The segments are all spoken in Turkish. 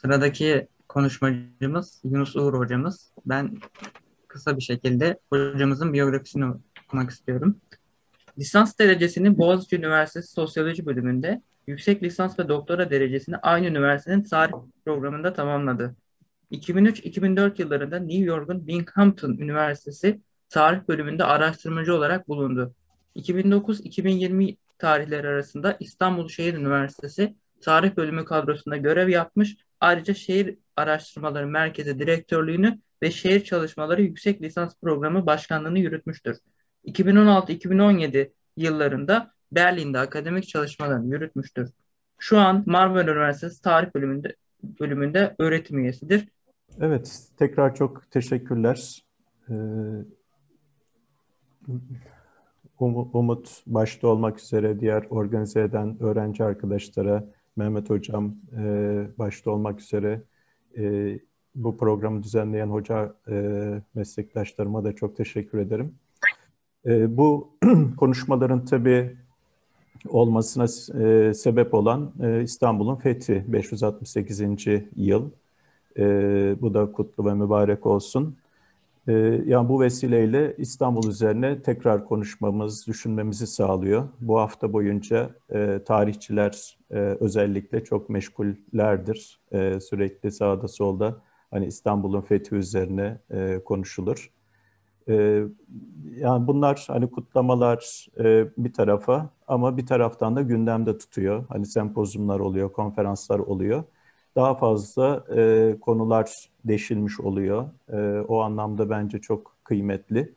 Sıradaki konuşmacımız Yunus Uğur hocamız. Ben kısa bir şekilde hocamızın biyografisini okumak istiyorum. Lisans derecesini Boğaziçi Üniversitesi Sosyoloji bölümünde, yüksek lisans ve doktora derecesini aynı üniversitenin tarih programında tamamladı. 2003-2004 yıllarında New York'un Binghamton Üniversitesi tarih bölümünde araştırmacı olarak bulundu. 2009-2020 tarihleri arasında İstanbul Şehir Üniversitesi tarih bölümü kadrosunda görev yapmış. Ayrıca Şehir Araştırmaları Merkezi Direktörlüğünü ve Şehir Çalışmaları Yüksek Lisans Programı Başkanlığını yürütmüştür. 2016-2017 yıllarında Berlin'de akademik çalışmalarını yürütmüştür. Şu an Marmara Üniversitesi Tarih Bölümünde bölümünde öğretim üyesidir. Evet, tekrar çok teşekkürler. Ee, um, umut başta olmak üzere diğer organize eden öğrenci arkadaşlara Mehmet Hocam e, başta olmak üzere e, bu programı düzenleyen hoca e, meslektaşlarıma da çok teşekkür ederim. E, bu konuşmaların tabii olmasına e, sebep olan e, İstanbul'un fethi 568. yıl. E, bu da kutlu ve mübarek olsun. Ee, yani bu vesileyle İstanbul üzerine tekrar konuşmamız, düşünmemizi sağlıyor. Bu hafta boyunca e, tarihçiler e, özellikle çok meşgullerdir. E, sürekli sağda solda hani İstanbul'un fethi üzerine konuşulur. yani bunlar hani kutlamalar bir tarafa ama bir taraftan da gündemde tutuyor. Hani sempozyumlar oluyor, konferanslar oluyor. Daha fazla konular deşilmiş oluyor. E, o anlamda bence çok kıymetli.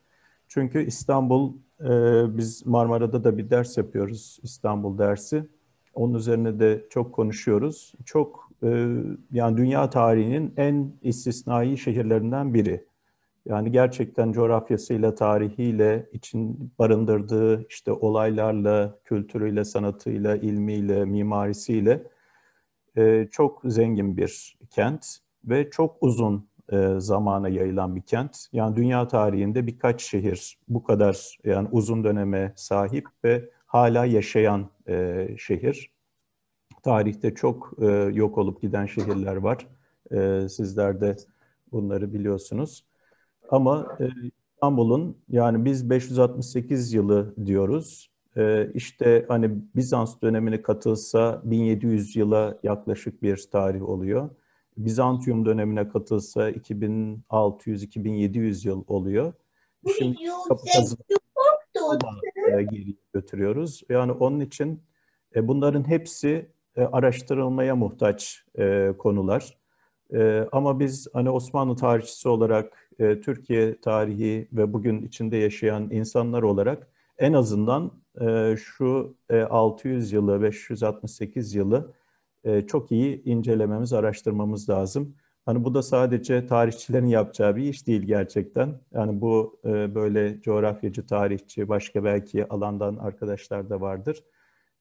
Çünkü İstanbul, e, biz Marmara'da da bir ders yapıyoruz, İstanbul dersi. Onun üzerine de çok konuşuyoruz. Çok e, yani dünya tarihinin en istisnai şehirlerinden biri. Yani gerçekten coğrafyasıyla, tarihiyle, için barındırdığı işte olaylarla, kültürüyle, sanatıyla, ilmiyle, mimarisiyle e, çok zengin bir kent ve çok uzun e, zamana yayılan bir kent. Yani dünya tarihinde birkaç şehir bu kadar yani uzun döneme sahip ve hala yaşayan e, şehir. Tarihte çok e, yok olup giden şehirler var. E, sizler de bunları biliyorsunuz. Ama e, İstanbul'un yani biz 568 yılı diyoruz. E, işte hani Bizans dönemine katılsa 1700 yıla yaklaşık bir tarih oluyor. Bizantium dönemine katılsa 2600-2700 yıl oluyor. Şimdi kapı şey, geri götürüyoruz. Yani onun için e, bunların hepsi e, araştırılmaya muhtaç e, konular. E, ama biz hani Osmanlı tarihçisi olarak, e, Türkiye tarihi ve bugün içinde yaşayan insanlar olarak en azından e, şu e, 600 yılı, 568 yılı e, çok iyi incelememiz, araştırmamız lazım. Hani bu da sadece tarihçilerin yapacağı bir iş değil gerçekten. Yani bu e, böyle coğrafyacı, tarihçi, başka belki alandan arkadaşlar da vardır.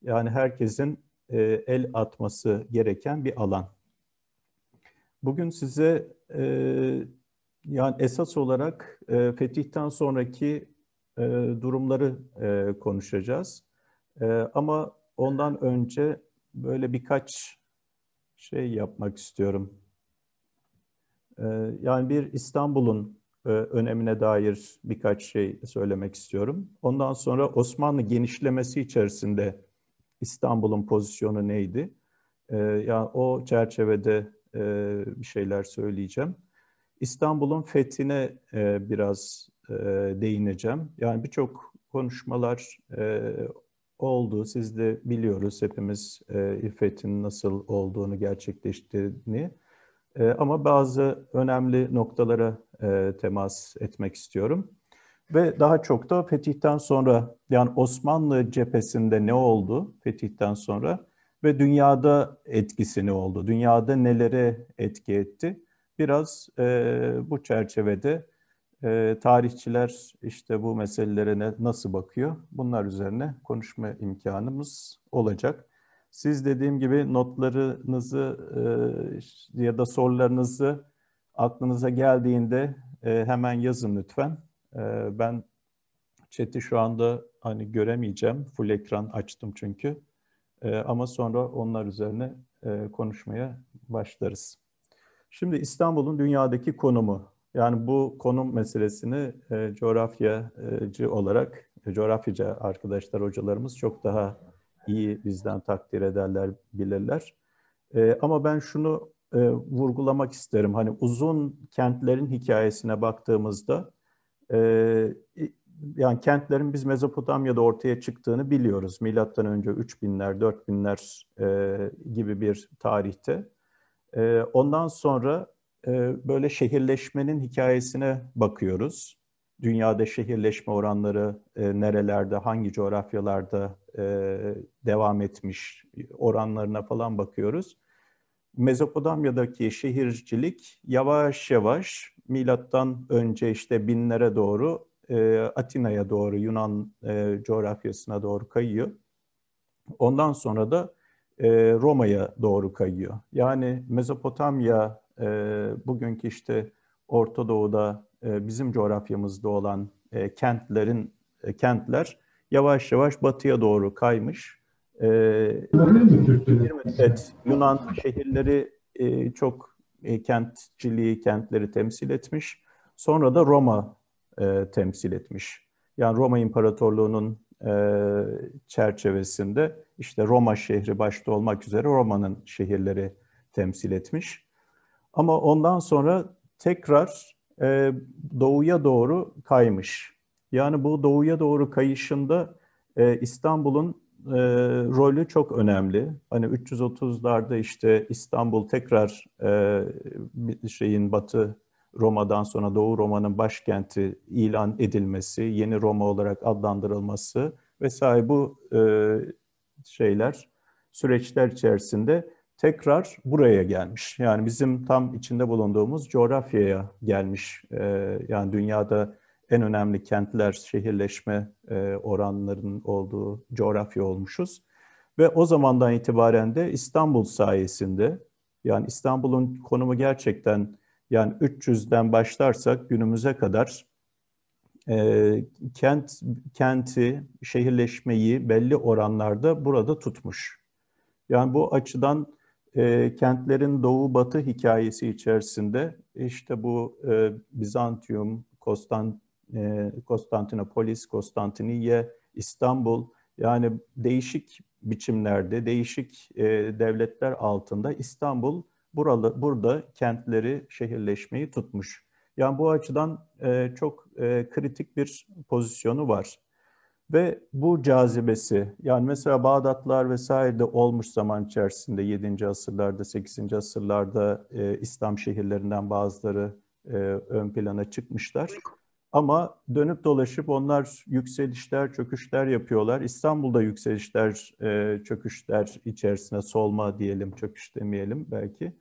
Yani herkesin e, el atması gereken bir alan. Bugün size yani esas olarak fetihten sonraki durumları konuşacağız. ama ondan önce böyle birkaç şey yapmak istiyorum. Ee, yani bir İstanbul'un e, önemine dair birkaç şey söylemek istiyorum. Ondan sonra Osmanlı genişlemesi içerisinde İstanbul'un pozisyonu neydi? Ee, yani o çerçevede e, bir şeyler söyleyeceğim. İstanbul'un fethine e, biraz değineceğim. Yani birçok konuşmalar oldu. Siz de biliyoruz hepimiz e, İffet'in nasıl olduğunu, gerçekleştiğini. E, ama bazı önemli noktalara e, temas etmek istiyorum. Ve daha çok da fetihten sonra, yani Osmanlı cephesinde ne oldu fetihten sonra ve dünyada etkisi ne oldu? Dünyada nelere etki etti? Biraz e, bu çerçevede e, tarihçiler işte bu meselelere ne, nasıl bakıyor? Bunlar üzerine konuşma imkanımız olacak. Siz dediğim gibi notlarınızı e, ya da sorularınızı aklınıza geldiğinde e, hemen yazın lütfen. E, ben chat'i şu anda hani göremeyeceğim. Full ekran açtım çünkü. E, ama sonra onlar üzerine e, konuşmaya başlarız. Şimdi İstanbul'un dünyadaki konumu yani bu konum meselesini e, coğrafyacı olarak, e, coğrafyacı arkadaşlar, hocalarımız çok daha iyi bizden takdir ederler, bilirler. E, ama ben şunu e, vurgulamak isterim. Hani uzun kentlerin hikayesine baktığımızda, e, yani kentlerin biz Mezopotamya'da ortaya çıktığını biliyoruz. Milattan önce 3000'ler, 4000'ler e, gibi bir tarihte. E, ondan sonra böyle şehirleşmenin hikayesine bakıyoruz. Dünyada şehirleşme oranları e, nerelerde, hangi coğrafyalarda devam etmiş oranlarına falan bakıyoruz. Mezopotamya'daki şehircilik yavaş yavaş milattan önce işte binlere doğru Atina'ya doğru Yunan coğrafyasına doğru kayıyor. Ondan sonra da Roma'ya doğru kayıyor. Yani Mezopotamya e, bugünkü işte Orta Doğu'da e, bizim coğrafyamızda olan e, kentlerin e, kentler yavaş yavaş batıya doğru kaymış. E, ee, bir Yunan şehirleri e, çok e, kentçiliği, kentleri temsil etmiş. Sonra da Roma e, temsil etmiş. Yani Roma İmparatorluğu'nun e, çerçevesinde işte Roma şehri başta olmak üzere Roma'nın şehirleri temsil etmiş. Ama ondan sonra tekrar e, doğuya doğru kaymış. Yani bu doğuya doğru kayışında e, İstanbul'un e, rolü çok önemli. Hani 330'larda işte İstanbul tekrar e, şeyin Batı Roma'dan sonra Doğu Roma'nın başkenti ilan edilmesi, yeni Roma olarak adlandırılması vesaire bu e, şeyler süreçler içerisinde tekrar buraya gelmiş. Yani bizim tam içinde bulunduğumuz coğrafyaya gelmiş. Ee, yani dünyada en önemli kentler, şehirleşme e, oranlarının olduğu coğrafya olmuşuz. Ve o zamandan itibaren de İstanbul sayesinde, yani İstanbul'un konumu gerçekten yani 300'den başlarsak günümüze kadar e, kent kenti, şehirleşmeyi belli oranlarda burada tutmuş. Yani bu açıdan e, kentlerin doğu-batı hikayesi içerisinde e, işte bu e, Bizantium, Kostant, e, Konstantinopolis, Konstantiniye, İstanbul yani değişik biçimlerde, değişik e, devletler altında İstanbul buralı, burada kentleri, şehirleşmeyi tutmuş. Yani bu açıdan e, çok e, kritik bir pozisyonu var. Ve bu cazibesi yani mesela Bağdatlar vesaire de olmuş zaman içerisinde 7. asırlarda 8. asırlarda e, İslam şehirlerinden bazıları e, ön plana çıkmışlar. Ama dönüp dolaşıp onlar yükselişler, çöküşler yapıyorlar. İstanbul'da yükselişler, e, çöküşler içerisine solma diyelim, çöküş demeyelim belki.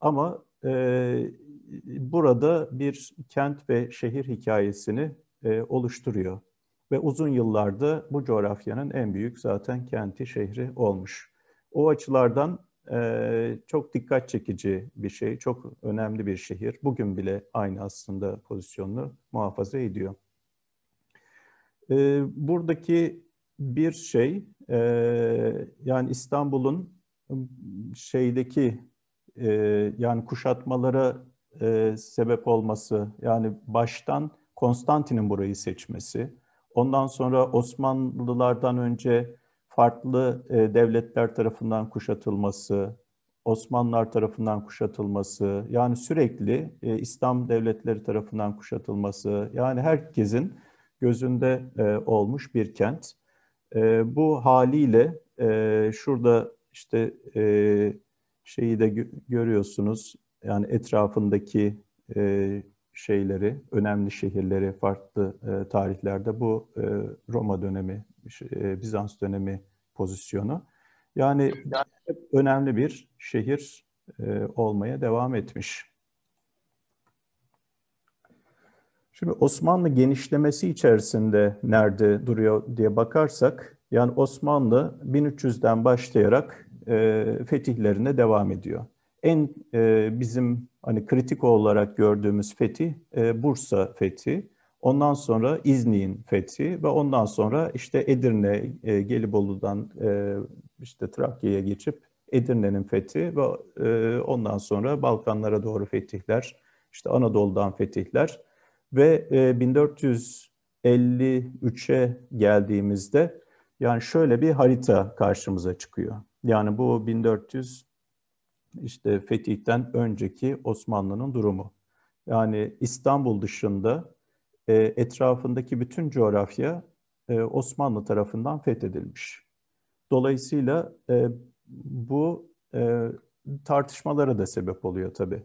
Ama e, burada bir kent ve şehir hikayesini e, oluşturuyor ve uzun yıllarda bu coğrafyanın en büyük zaten kenti, şehri olmuş. O açılardan e, çok dikkat çekici bir şey, çok önemli bir şehir. Bugün bile aynı aslında pozisyonunu muhafaza ediyor. E, buradaki bir şey, e, yani İstanbul'un şeydeki e, yani kuşatmalara e, sebep olması, yani baştan Konstantin'in burayı seçmesi, Ondan sonra Osmanlılardan önce farklı e, devletler tarafından kuşatılması, Osmanlılar tarafından kuşatılması, yani sürekli e, İslam devletleri tarafından kuşatılması, yani herkesin gözünde e, olmuş bir kent. E, bu haliyle e, şurada işte e, şeyi de görüyorsunuz, yani etrafındaki e, şeyleri, önemli şehirleri farklı e, tarihlerde bu e, Roma dönemi, şey, e, Bizans dönemi pozisyonu. Yani hep önemli bir şehir e, olmaya devam etmiş. Şimdi Osmanlı genişlemesi içerisinde nerede duruyor diye bakarsak, yani Osmanlı 1300'den başlayarak e, fetihlerine devam ediyor. En e, bizim hani kritik olarak gördüğümüz fethi e, Bursa fethi. Ondan sonra İznik'in fethi ve ondan sonra işte Edirne, e, Gelibolu'dan e, işte Trakya'ya geçip Edirne'nin fethi ve e, ondan sonra Balkanlara doğru fetihler, işte Anadolu'dan fetihler ve e, 1453'e geldiğimizde yani şöyle bir harita karşımıza çıkıyor. Yani bu 1400 işte fetihten önceki Osmanlı'nın durumu. Yani İstanbul dışında e, etrafındaki bütün coğrafya e, Osmanlı tarafından fethedilmiş. Dolayısıyla e, bu e, tartışmalara da sebep oluyor tabii.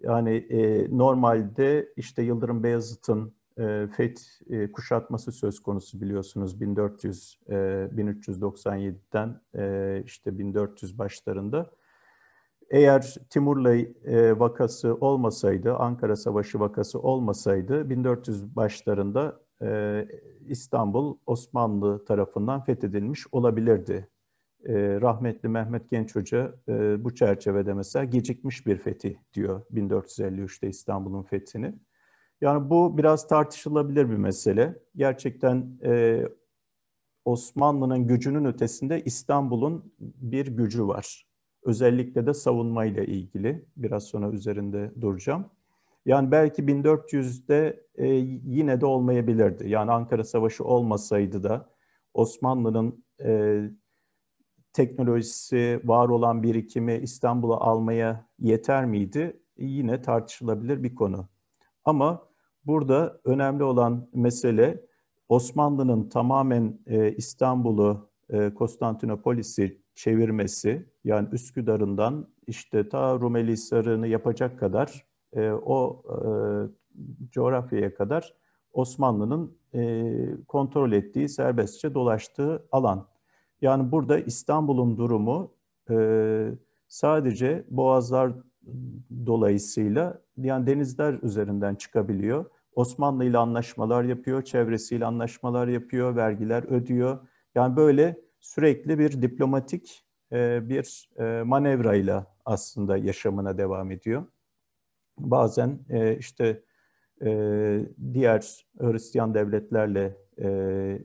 Yani e, normalde işte Yıldırım Beyazıt'ın e, FET e, kuşatması söz konusu biliyorsunuz 1400 e, 1397'den e, işte 1400 başlarında eğer Timur'la e, vakası olmasaydı, Ankara Savaşı vakası olmasaydı 1400 başlarında e, İstanbul Osmanlı tarafından fethedilmiş olabilirdi. E, rahmetli Mehmet Genç Hoca bu çerçevede mesela gecikmiş bir fethi diyor 1453'te İstanbul'un fethini. Yani bu biraz tartışılabilir bir mesele. Gerçekten Osmanlı'nın gücünün ötesinde İstanbul'un bir gücü var. Özellikle de savunmayla ilgili. Biraz sonra üzerinde duracağım. Yani belki 1400'de e, yine de olmayabilirdi. Yani Ankara Savaşı olmasaydı da Osmanlı'nın e, teknolojisi, var olan birikimi İstanbul'a almaya yeter miydi? Yine tartışılabilir bir konu. Ama burada önemli olan mesele Osmanlı'nın tamamen e, İstanbul'u, e, Konstantinopolis'i çevirmesi yani Üsküdar'ından işte ta Rumeli Sarı'nı yapacak kadar e, o e, coğrafyaya kadar Osmanlı'nın e, kontrol ettiği, serbestçe dolaştığı alan. Yani burada İstanbul'un durumu e, sadece boğazlar dolayısıyla yani denizler üzerinden çıkabiliyor. Osmanlı ile anlaşmalar yapıyor, çevresiyle anlaşmalar yapıyor, vergiler ödüyor. Yani böyle sürekli bir diplomatik e, bir e, manevrayla aslında yaşamına devam ediyor. Bazen e, işte diğer Hristiyan devletlerle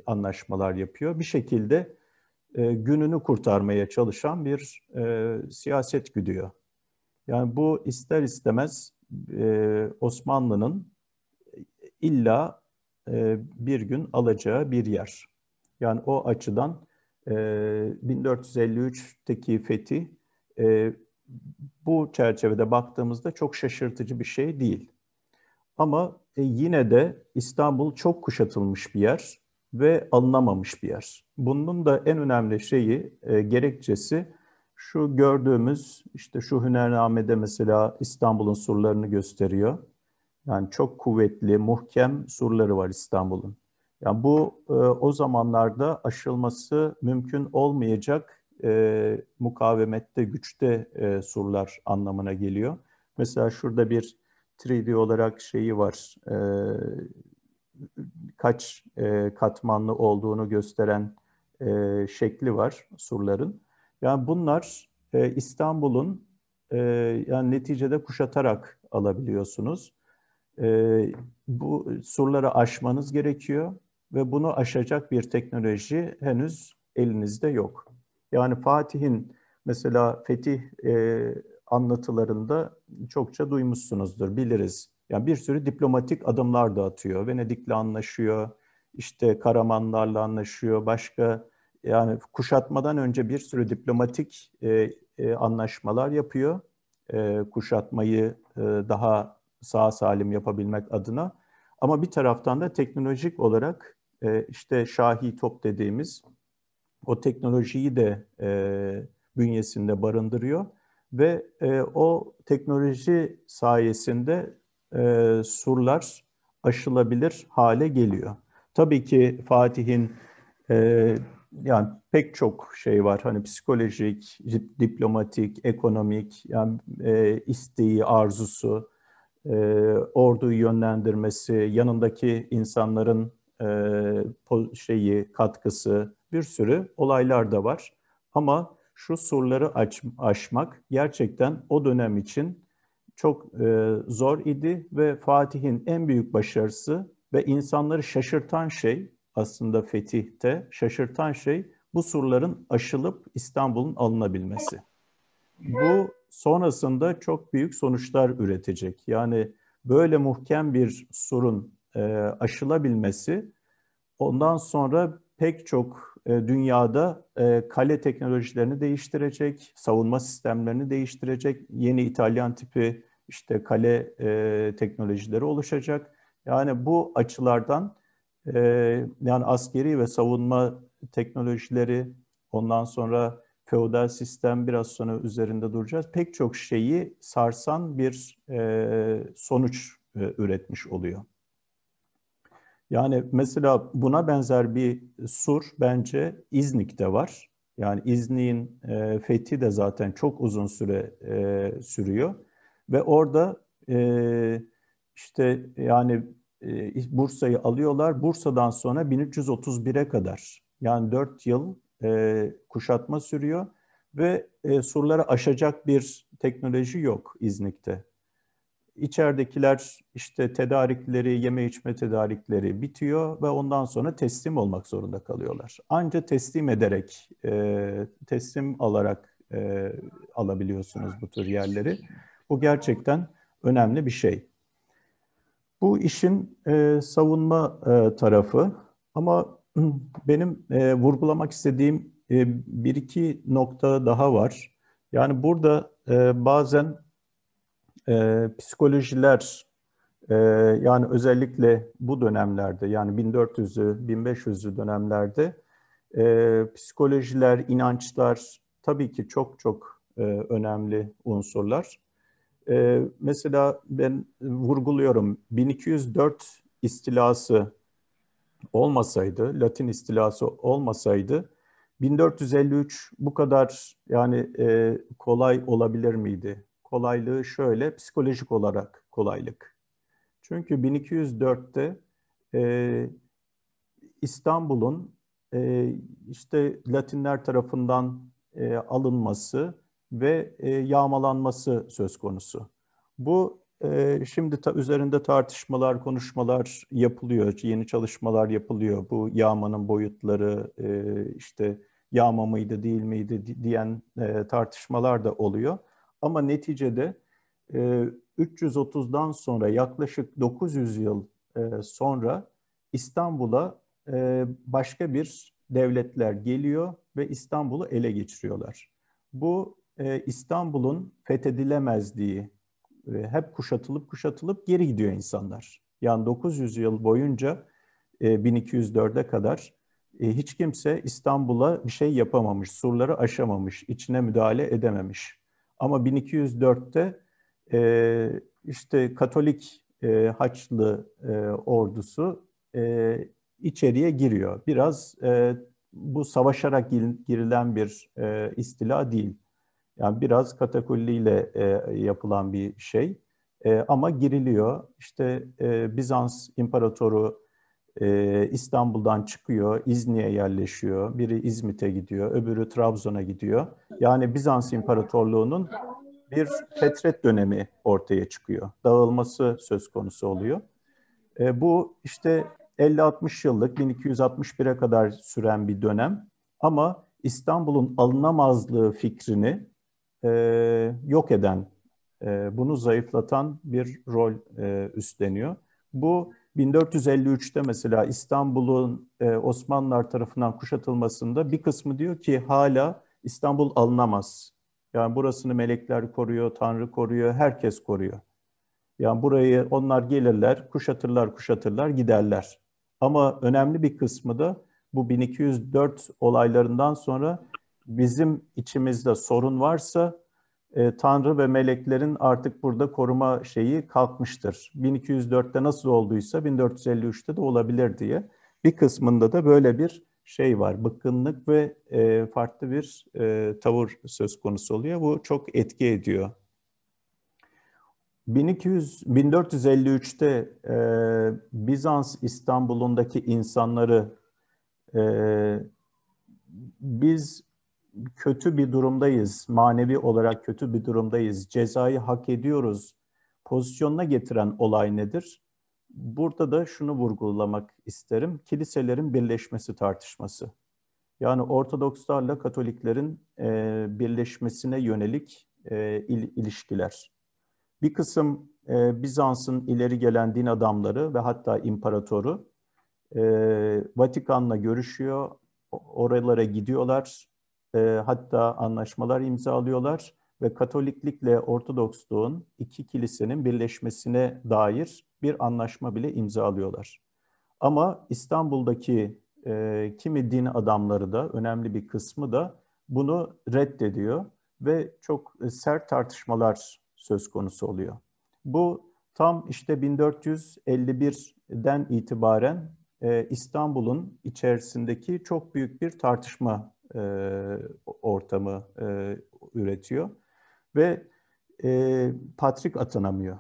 anlaşmalar yapıyor. Bir şekilde gününü kurtarmaya çalışan bir siyaset güdüyor. Yani bu ister istemez Osmanlı'nın illa bir gün alacağı bir yer. Yani o açıdan 1453'teki ee, fethi e, bu çerçevede baktığımızda çok şaşırtıcı bir şey değil. Ama e, yine de İstanbul çok kuşatılmış bir yer ve alınamamış bir yer. Bunun da en önemli şeyi, e, gerekçesi şu gördüğümüz, işte şu hünername'de mesela İstanbul'un surlarını gösteriyor. Yani çok kuvvetli, muhkem surları var İstanbul'un. Yani bu e, o zamanlarda aşılması mümkün olmayacak e, mukavemette, güçte e, surlar anlamına geliyor. Mesela şurada bir 3D olarak şeyi var, e, kaç e, katmanlı olduğunu gösteren e, şekli var surların. Yani bunlar e, İstanbul'un e, yani neticede kuşatarak alabiliyorsunuz. E, bu surları aşmanız gerekiyor ve bunu aşacak bir teknoloji henüz elinizde yok. Yani Fatih'in mesela fetih e, anlatılarında çokça duymuşsunuzdur, biliriz. Yani bir sürü diplomatik adımlar da atıyor. Venedik'le anlaşıyor, işte Karamanlarla anlaşıyor, başka yani kuşatmadan önce bir sürü diplomatik e, e, anlaşmalar yapıyor. E, kuşatmayı e, daha sağ salim yapabilmek adına. Ama bir taraftan da teknolojik olarak e, işte şahi top dediğimiz o teknolojiyi de e, bünyesinde barındırıyor ve e, o teknoloji sayesinde e, surlar aşılabilir hale geliyor. Tabii ki Fatih'in yani pek çok şey var hani psikolojik, diplomatik, ekonomik yani isteği, arzusu, e, orduyu yönlendirmesi, yanındaki insanların e, şeyi, katkısı, bir sürü olaylar da var. Ama şu surları aç, aşmak gerçekten o dönem için çok e, zor idi ve Fatih'in en büyük başarısı ve insanları şaşırtan şey aslında fetihte şaşırtan şey bu surların aşılıp İstanbul'un alınabilmesi. Bu sonrasında çok büyük sonuçlar üretecek. Yani böyle muhkem bir surun e, aşılabilmesi ondan sonra pek çok e, dünyada e, kale teknolojilerini değiştirecek, savunma sistemlerini değiştirecek, yeni İtalyan tipi işte kale e, teknolojileri oluşacak. Yani bu açılardan e, yani askeri ve savunma teknolojileri ondan sonra feodal sistem biraz sonra üzerinde duracağız. Pek çok şeyi sarsan bir e, sonuç e, üretmiş oluyor. Yani mesela buna benzer bir sur bence İznik'te var. Yani İznik'in e, fethi de zaten çok uzun süre e, sürüyor. Ve orada e, işte yani e, Bursa'yı alıyorlar. Bursa'dan sonra 1331'e kadar yani 4 yıl e, kuşatma sürüyor ve e, surları aşacak bir teknoloji yok İznik'te. İçeridekiler işte tedarikleri, yeme içme tedarikleri bitiyor ve ondan sonra teslim olmak zorunda kalıyorlar. Anca teslim ederek, e, teslim alarak e, alabiliyorsunuz bu tür yerleri. Bu gerçekten önemli bir şey. Bu işin e, savunma e, tarafı ama benim e, vurgulamak istediğim e, bir iki nokta daha var. Yani burada e, bazen e, psikolojiler e, yani özellikle bu dönemlerde yani 1400'lü 1500'lü dönemlerde e, psikolojiler, inançlar tabii ki çok çok e, önemli unsurlar. E, mesela ben vurguluyorum 1204 istilası olmasaydı, Latin istilası olmasaydı 1453 bu kadar yani e, kolay olabilir miydi? kolaylığı şöyle, psikolojik olarak kolaylık. Çünkü 1204'te e, İstanbul'un e, işte Latinler tarafından e, alınması ve e, yağmalanması söz konusu. Bu e, şimdi ta, üzerinde tartışmalar, konuşmalar yapılıyor, yeni çalışmalar yapılıyor. Bu yağmanın boyutları, e, işte yağma mıydı değil miydi diyen e, tartışmalar da oluyor. Ama neticede e, 330'dan sonra yaklaşık 900 yıl e, sonra İstanbul'a e, başka bir devletler geliyor ve İstanbul'u ele geçiriyorlar. Bu e, İstanbul'un fethedilemezliği, e, hep kuşatılıp kuşatılıp geri gidiyor insanlar. Yani 900 yıl boyunca e, 1204'e kadar e, hiç kimse İstanbul'a bir şey yapamamış, surları aşamamış, içine müdahale edememiş. Ama 1204'te e, işte Katolik e, Haçlı e, ordusu e, içeriye giriyor. Biraz e, bu savaşarak girilen bir e, istila değil. Yani biraz katakulliyle e, yapılan bir şey. E, ama giriliyor. İşte e, Bizans İmparatoru. Ee, İstanbul'dan çıkıyor, İzni'ye yerleşiyor, biri İzmit'e gidiyor, öbürü Trabzon'a gidiyor. Yani Bizans İmparatorluğu'nun bir fetret dönemi ortaya çıkıyor. Dağılması söz konusu oluyor. Ee, bu işte 50-60 yıllık 1261'e kadar süren bir dönem ama İstanbul'un alınamazlığı fikrini e, yok eden, e, bunu zayıflatan bir rol e, üstleniyor. Bu 1453'te mesela İstanbul'un e, Osmanlılar tarafından kuşatılmasında bir kısmı diyor ki hala İstanbul alınamaz. Yani burasını melekler koruyor, Tanrı koruyor, herkes koruyor. Yani burayı onlar gelirler, kuşatırlar, kuşatırlar, giderler. Ama önemli bir kısmı da bu 1204 olaylarından sonra bizim içimizde sorun varsa e, Tanrı ve meleklerin artık burada koruma şeyi kalkmıştır. 1204'te nasıl olduysa 1453'te de olabilir diye. Bir kısmında da böyle bir şey var, bıkkınlık ve e, farklı bir e, tavır söz konusu oluyor. Bu çok etki ediyor. 1200, 1453'te e, Bizans İstanbul'undaki insanları e, biz kötü bir durumdayız, manevi olarak kötü bir durumdayız, cezayı hak ediyoruz pozisyonuna getiren olay nedir? Burada da şunu vurgulamak isterim, kiliselerin birleşmesi tartışması. Yani Ortodokslarla Katoliklerin e, birleşmesine yönelik e, il, ilişkiler. Bir kısım e, Bizans'ın ileri gelen din adamları ve hatta imparatoru e, Vatikan'la görüşüyor, oralara gidiyorlar, e, hatta anlaşmalar imzalıyorlar ve Katoliklikle Ortodoksluğun iki kilisenin birleşmesine dair bir anlaşma bile imzalıyorlar. Ama İstanbul'daki e, kimi din adamları da önemli bir kısmı da bunu reddediyor ve çok e, sert tartışmalar söz konusu oluyor. Bu tam işte 1451'den itibaren e, İstanbul'un içerisindeki çok büyük bir tartışma e, ortamı e, üretiyor. Ve e, Patrick atanamıyor.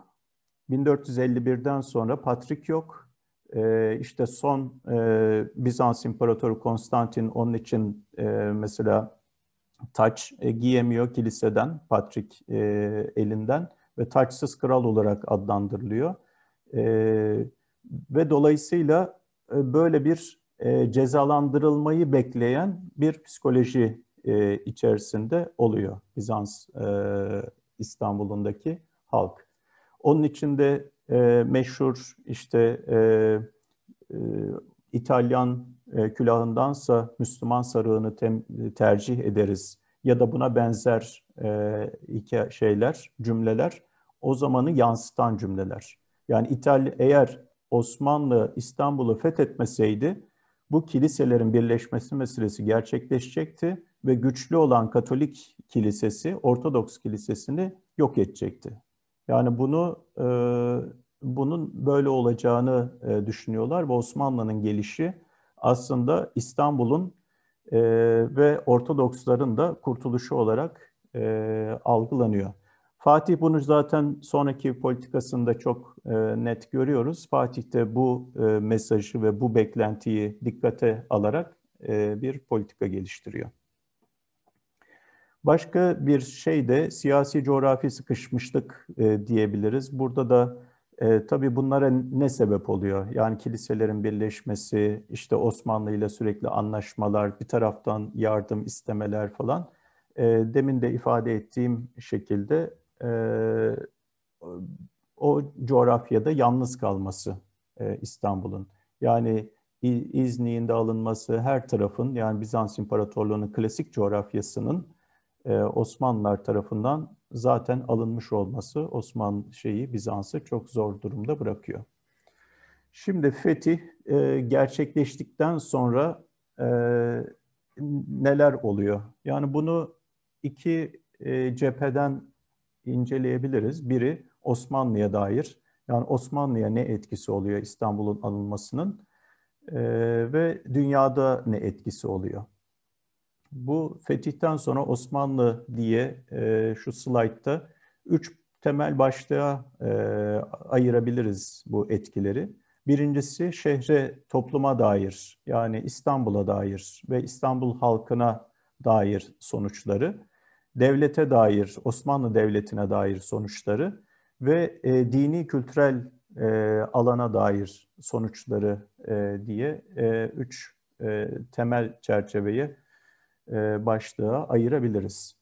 1451'den sonra Patrick yok. E, işte son e, Bizans İmparatoru Konstantin onun için e, mesela taç e, giyemiyor kiliseden, Patrick e, elinden ve taçsız kral olarak adlandırılıyor. E, ve dolayısıyla e, böyle bir e, cezalandırılmayı bekleyen bir psikoloji e, içerisinde oluyor Bizans e, İstanbul'undaki halk. Onun içinde meşhur işte İtalyan e, külahındansa Müslüman sarığını tercih ederiz ya da buna benzer iki şeyler, cümleler o zamanı yansıtan cümleler. Yani İtalya eğer Osmanlı İstanbul'u fethetmeseydi bu kiliselerin birleşmesi meselesi gerçekleşecekti ve güçlü olan Katolik kilisesi Ortodoks kilisesini yok edecekti. Yani bunu e, bunun böyle olacağını e, düşünüyorlar ve Osmanlı'nın gelişi aslında İstanbul'un e, ve Ortodoksların da kurtuluşu olarak e, algılanıyor. Fatih bunu zaten sonraki politikasında çok e, net görüyoruz. Fatih de bu e, mesajı ve bu beklentiyi dikkate alarak e, bir politika geliştiriyor. Başka bir şey de siyasi coğrafi sıkışmışlık e, diyebiliriz. Burada da e, tabii bunlara ne sebep oluyor? Yani kiliselerin birleşmesi, işte Osmanlı ile sürekli anlaşmalar, bir taraftan yardım istemeler falan. E, demin de ifade ettiğim şekilde e, o coğrafyada yalnız kalması e, İstanbul'un. Yani İznik'in de alınması her tarafın yani Bizans İmparatorluğu'nun klasik coğrafyasının e, Osmanlılar tarafından zaten alınmış olması Osman şeyi Bizans'ı çok zor durumda bırakıyor. Şimdi fetih e, gerçekleştikten sonra e, neler oluyor? Yani bunu iki e, cepheden inceleyebiliriz. Biri Osmanlı'ya dair, yani Osmanlı'ya ne etkisi oluyor İstanbul'un alınmasının e, ve dünyada ne etkisi oluyor. Bu fetihten sonra Osmanlı diye e, şu slaytta üç temel başlığa e, ayırabiliriz bu etkileri. Birincisi şehre, topluma dair yani İstanbul'a dair ve İstanbul halkına dair sonuçları devlete dair, Osmanlı Devleti'ne dair sonuçları ve e, dini kültürel e, alana dair sonuçları e, diye e, üç e, temel çerçeveyi e, başlığa ayırabiliriz.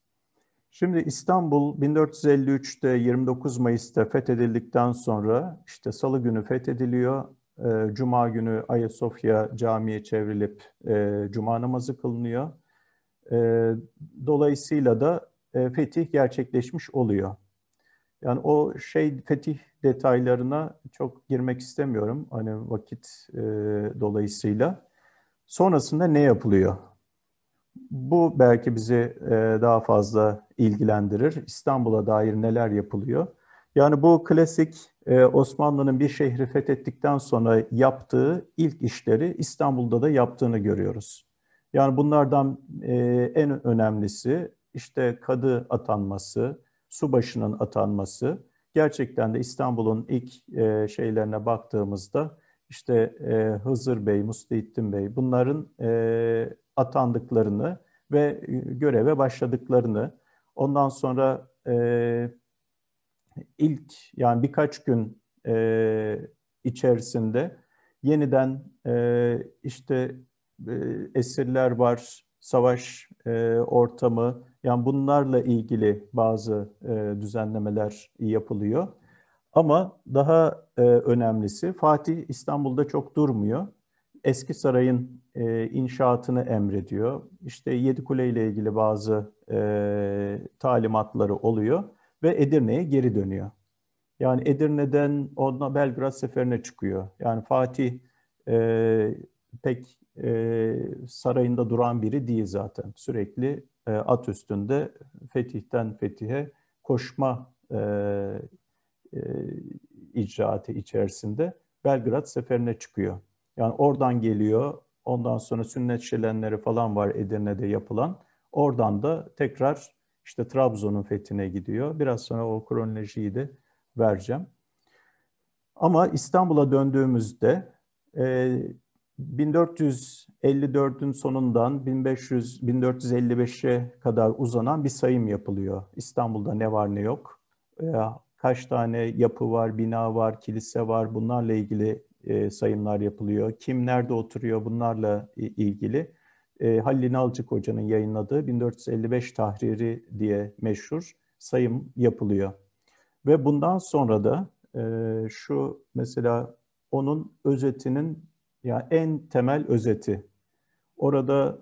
Şimdi İstanbul 1453'te 29 Mayıs'ta fethedildikten sonra işte salı günü fethediliyor. E, Cuma günü Ayasofya camiye çevrilip e, cuma namazı kılınıyor. E, dolayısıyla da e, fetih gerçekleşmiş oluyor. Yani o şey fetih detaylarına çok girmek istemiyorum. Hani vakit e, dolayısıyla. Sonrasında ne yapılıyor? Bu belki bizi e, daha fazla ilgilendirir. İstanbul'a dair neler yapılıyor? Yani bu klasik e, Osmanlı'nın bir şehri fethettikten sonra yaptığı ilk işleri İstanbul'da da yaptığını görüyoruz. Yani bunlardan e, en önemlisi işte kadı atanması, subaşının atanması. Gerçekten de İstanbul'un ilk e, şeylerine baktığımızda işte e, Hızır Bey, Mustaittin Bey bunların e, atandıklarını ve göreve başladıklarını ondan sonra e, ilk yani birkaç gün e, içerisinde yeniden e, işte e, esirler var, savaş e, ortamı, yani bunlarla ilgili bazı e, düzenlemeler yapılıyor. Ama daha e, önemlisi Fatih İstanbul'da çok durmuyor. Eski sarayın e, inşaatını emrediyor. İşte Yedikule ile ilgili bazı e, talimatları oluyor ve Edirne'ye geri dönüyor. Yani Edirne'den ona Belgrad seferine çıkıyor. Yani Fatih e, pek e, sarayında duran biri değil zaten. Sürekli e, at üstünde fetihten fetihe koşma e, e, icraatı içerisinde Belgrad seferine çıkıyor. Yani oradan geliyor, ondan sonra sünnet şilenleri falan var Edirne'de yapılan. Oradan da tekrar işte Trabzon'un fethine gidiyor. Biraz sonra o kronolojiyi de vereceğim. Ama İstanbul'a döndüğümüzde e, 1454'ün sonundan 1500 1455'e kadar uzanan bir sayım yapılıyor. İstanbul'da ne var ne yok. Ee, kaç tane yapı var, bina var, kilise var bunlarla ilgili e, sayımlar yapılıyor. Kim nerede oturuyor bunlarla ilgili. Ee, Halil Nalcık Hoca'nın yayınladığı 1455 tahriri diye meşhur sayım yapılıyor. Ve bundan sonra da e, şu mesela onun özetinin yani en temel özeti. Orada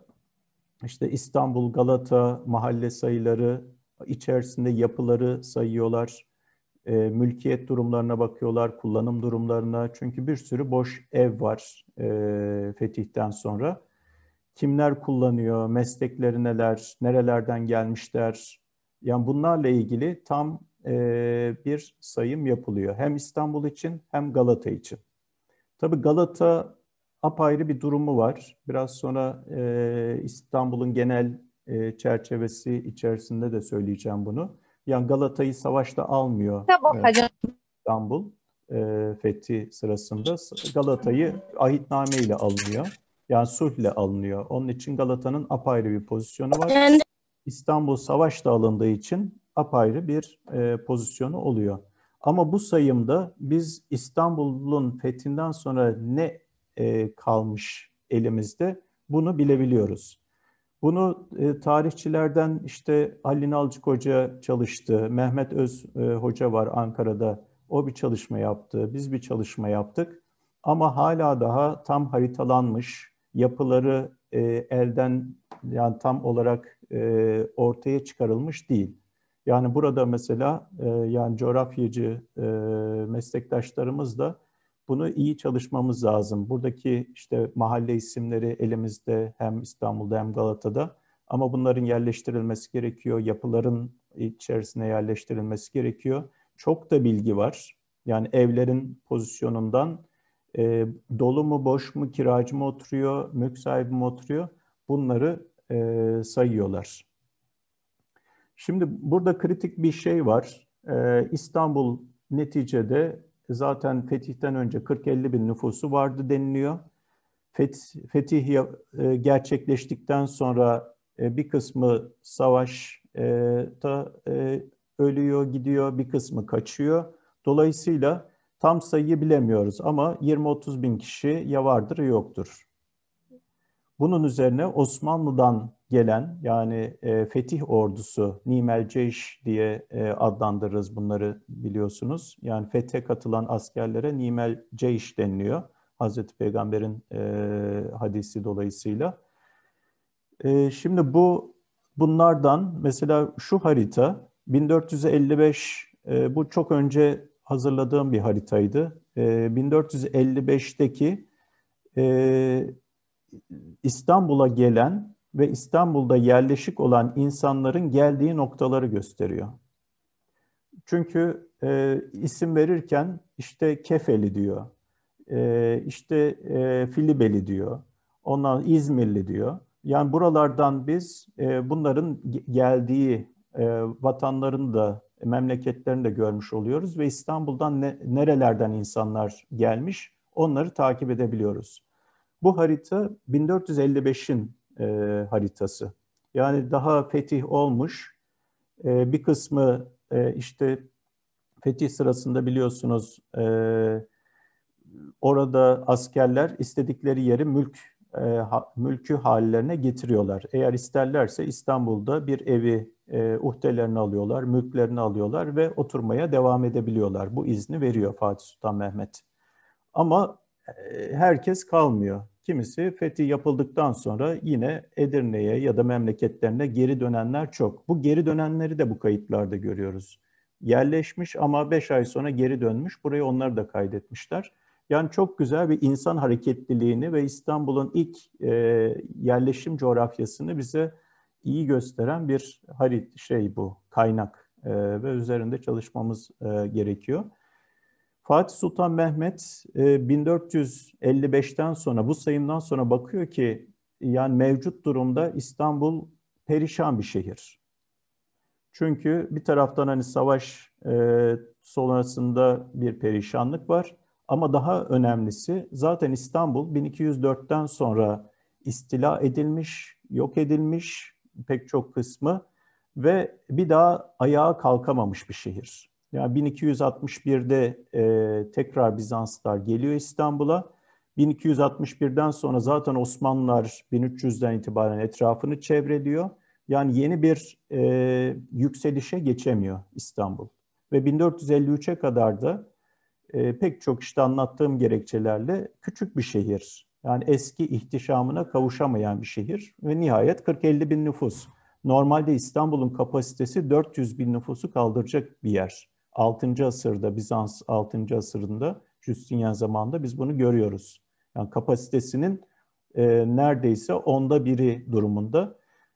işte İstanbul, Galata mahalle sayıları, içerisinde yapıları sayıyorlar. E, mülkiyet durumlarına bakıyorlar, kullanım durumlarına. Çünkü bir sürü boş ev var e, fetihten sonra. Kimler kullanıyor, meslekleri neler, nerelerden gelmişler. Yani bunlarla ilgili tam e, bir sayım yapılıyor. Hem İstanbul için hem Galata için. Tabii Galata apayrı bir durumu var. Biraz sonra e, İstanbul'un genel e, çerçevesi içerisinde de söyleyeceğim bunu. Yani Galata'yı savaşta almıyor tamam, e, İstanbul e, fethi sırasında. Galata'yı ahitname ile alınıyor. Yani sulhle alınıyor. Onun için Galata'nın apayrı bir pozisyonu var. İstanbul savaşta alındığı için apayrı bir e, pozisyonu oluyor. Ama bu sayımda biz İstanbul'un fethinden sonra ne e, kalmış elimizde. Bunu bilebiliyoruz. Bunu e, tarihçilerden işte Ali Nalcık Hoca çalıştı, Mehmet Öz e, Hoca var Ankara'da. O bir çalışma yaptı, biz bir çalışma yaptık. Ama hala daha tam haritalanmış, yapıları elden yani tam olarak ortaya çıkarılmış değil. Yani burada mesela yani coğrafyacı meslektaşlarımız da bunu iyi çalışmamız lazım. Buradaki işte mahalle isimleri elimizde hem İstanbul'da hem Galata'da ama bunların yerleştirilmesi gerekiyor. Yapıların içerisine yerleştirilmesi gerekiyor. Çok da bilgi var. Yani evlerin pozisyonundan e, dolu mu, boş mu, kiracı mı oturuyor, mülk sahibi mi oturuyor bunları e, sayıyorlar. Şimdi burada kritik bir şey var. E, İstanbul neticede zaten fetihten önce 40-50 bin nüfusu vardı deniliyor. Fetih, fetih gerçekleştikten sonra e, bir kısmı savaşta e, e, ölüyor, gidiyor, bir kısmı kaçıyor. Dolayısıyla tam sayıyı bilemiyoruz ama 20-30 bin kişi ya vardır ya yoktur. Bunun üzerine Osmanlı'dan gelen yani e, fetih ordusu, Nimel Ceyş diye e, adlandırırız bunları biliyorsunuz. Yani fethe katılan askerlere Nimel Ceyş deniliyor. Hazreti Peygamber'in e, hadisi dolayısıyla. E, şimdi bu bunlardan mesela şu harita 1455 e, bu çok önce hazırladığım bir haritaydı. E, 1455'teki e, İstanbul'a gelen ve İstanbul'da yerleşik olan insanların geldiği noktaları gösteriyor. Çünkü e, isim verirken işte Kefeli diyor, e, işte e, Filibeli diyor, ondan İzmirli diyor. Yani buralardan biz e, bunların geldiği e, vatanlarını da memleketlerini de görmüş oluyoruz ve İstanbul'dan ne, nerelerden insanlar gelmiş onları takip edebiliyoruz. Bu harita 1455'in e, haritası. Yani daha fetih olmuş. E, bir kısmı e, işte fetih sırasında biliyorsunuz e, orada askerler istedikleri yeri mülk e, ha, mülkü hallerine getiriyorlar. Eğer isterlerse İstanbul'da bir evi e, uhdelerini alıyorlar, mülklerini alıyorlar ve oturmaya devam edebiliyorlar. Bu izni veriyor Fatih Sultan Mehmet. Ama e, herkes kalmıyor. Kimisi fethi yapıldıktan sonra yine Edirne'ye ya da memleketlerine geri dönenler çok. Bu geri dönenleri de bu kayıtlarda görüyoruz. Yerleşmiş ama 5 ay sonra geri dönmüş. Burayı onlar da kaydetmişler. Yani çok güzel bir insan hareketliliğini ve İstanbul'un ilk e, yerleşim coğrafyasını bize iyi gösteren bir harit şey bu, kaynak e, ve üzerinde çalışmamız e, gerekiyor. Fatih Sultan Mehmet 1455'ten e, sonra bu sayımdan sonra bakıyor ki yani mevcut durumda İstanbul perişan bir şehir. Çünkü bir taraftan hani savaş e, sonrasında bir perişanlık var ama daha önemlisi zaten İstanbul 1204'ten sonra istila edilmiş, yok edilmiş pek çok kısmı ve bir daha ayağa kalkamamış bir şehir. Yani 1261'de e, tekrar Bizanslar geliyor İstanbul'a. 1261'den sonra zaten Osmanlılar 1300'den itibaren etrafını çevreliyor. Yani yeni bir e, yükselişe geçemiyor İstanbul. Ve 1453'e kadar da e, pek çok işte anlattığım gerekçelerle küçük bir şehir. Yani eski ihtişamına kavuşamayan bir şehir ve nihayet 40-50 bin nüfus. Normalde İstanbul'un kapasitesi 400 bin nüfusu kaldıracak bir yer. 6. asırda, Bizans 6. asırında, Justinian zamanında biz bunu görüyoruz. Yani kapasitesinin e, neredeyse onda biri durumunda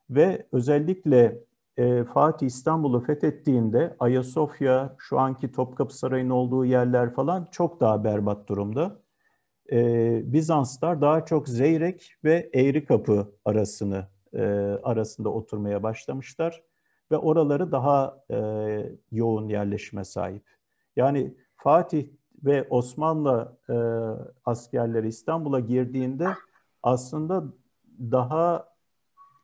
ve özellikle e, Fatih İstanbul'u fethettiğinde Ayasofya, şu anki Topkapı Sarayı'nın olduğu yerler falan çok daha berbat durumda. E, Bizanslar daha çok Zeyrek ve Eğri Kapı arasını e, arasında oturmaya başlamışlar ve oraları daha e, yoğun yerleşime sahip. Yani Fatih ve Osmanlı e, askerleri İstanbul'a girdiğinde aslında daha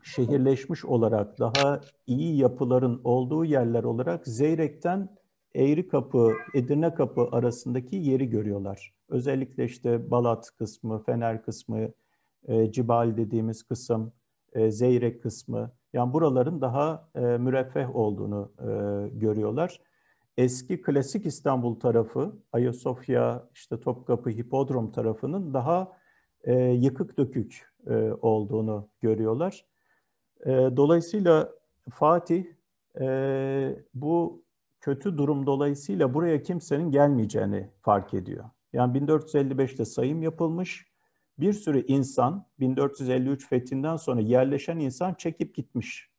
şehirleşmiş olarak, daha iyi yapıların olduğu yerler olarak Zeyrek'ten Eğri Kapı, Edirne Kapı arasındaki yeri görüyorlar. Özellikle işte Balat kısmı, Fener kısmı, e, Cibal dediğimiz kısım, e, Zeyrek kısmı. Yani buraların daha e, müreffeh olduğunu e, görüyorlar. Eski klasik İstanbul tarafı, Ayasofya, işte Topkapı, Hipodrom tarafının daha e, yıkık dökük e, olduğunu görüyorlar. E, dolayısıyla Fatih e, bu kötü durum dolayısıyla buraya kimsenin gelmeyeceğini fark ediyor. Yani 1455'te sayım yapılmış bir sürü insan 1453 fethinden sonra yerleşen insan çekip gitmiş.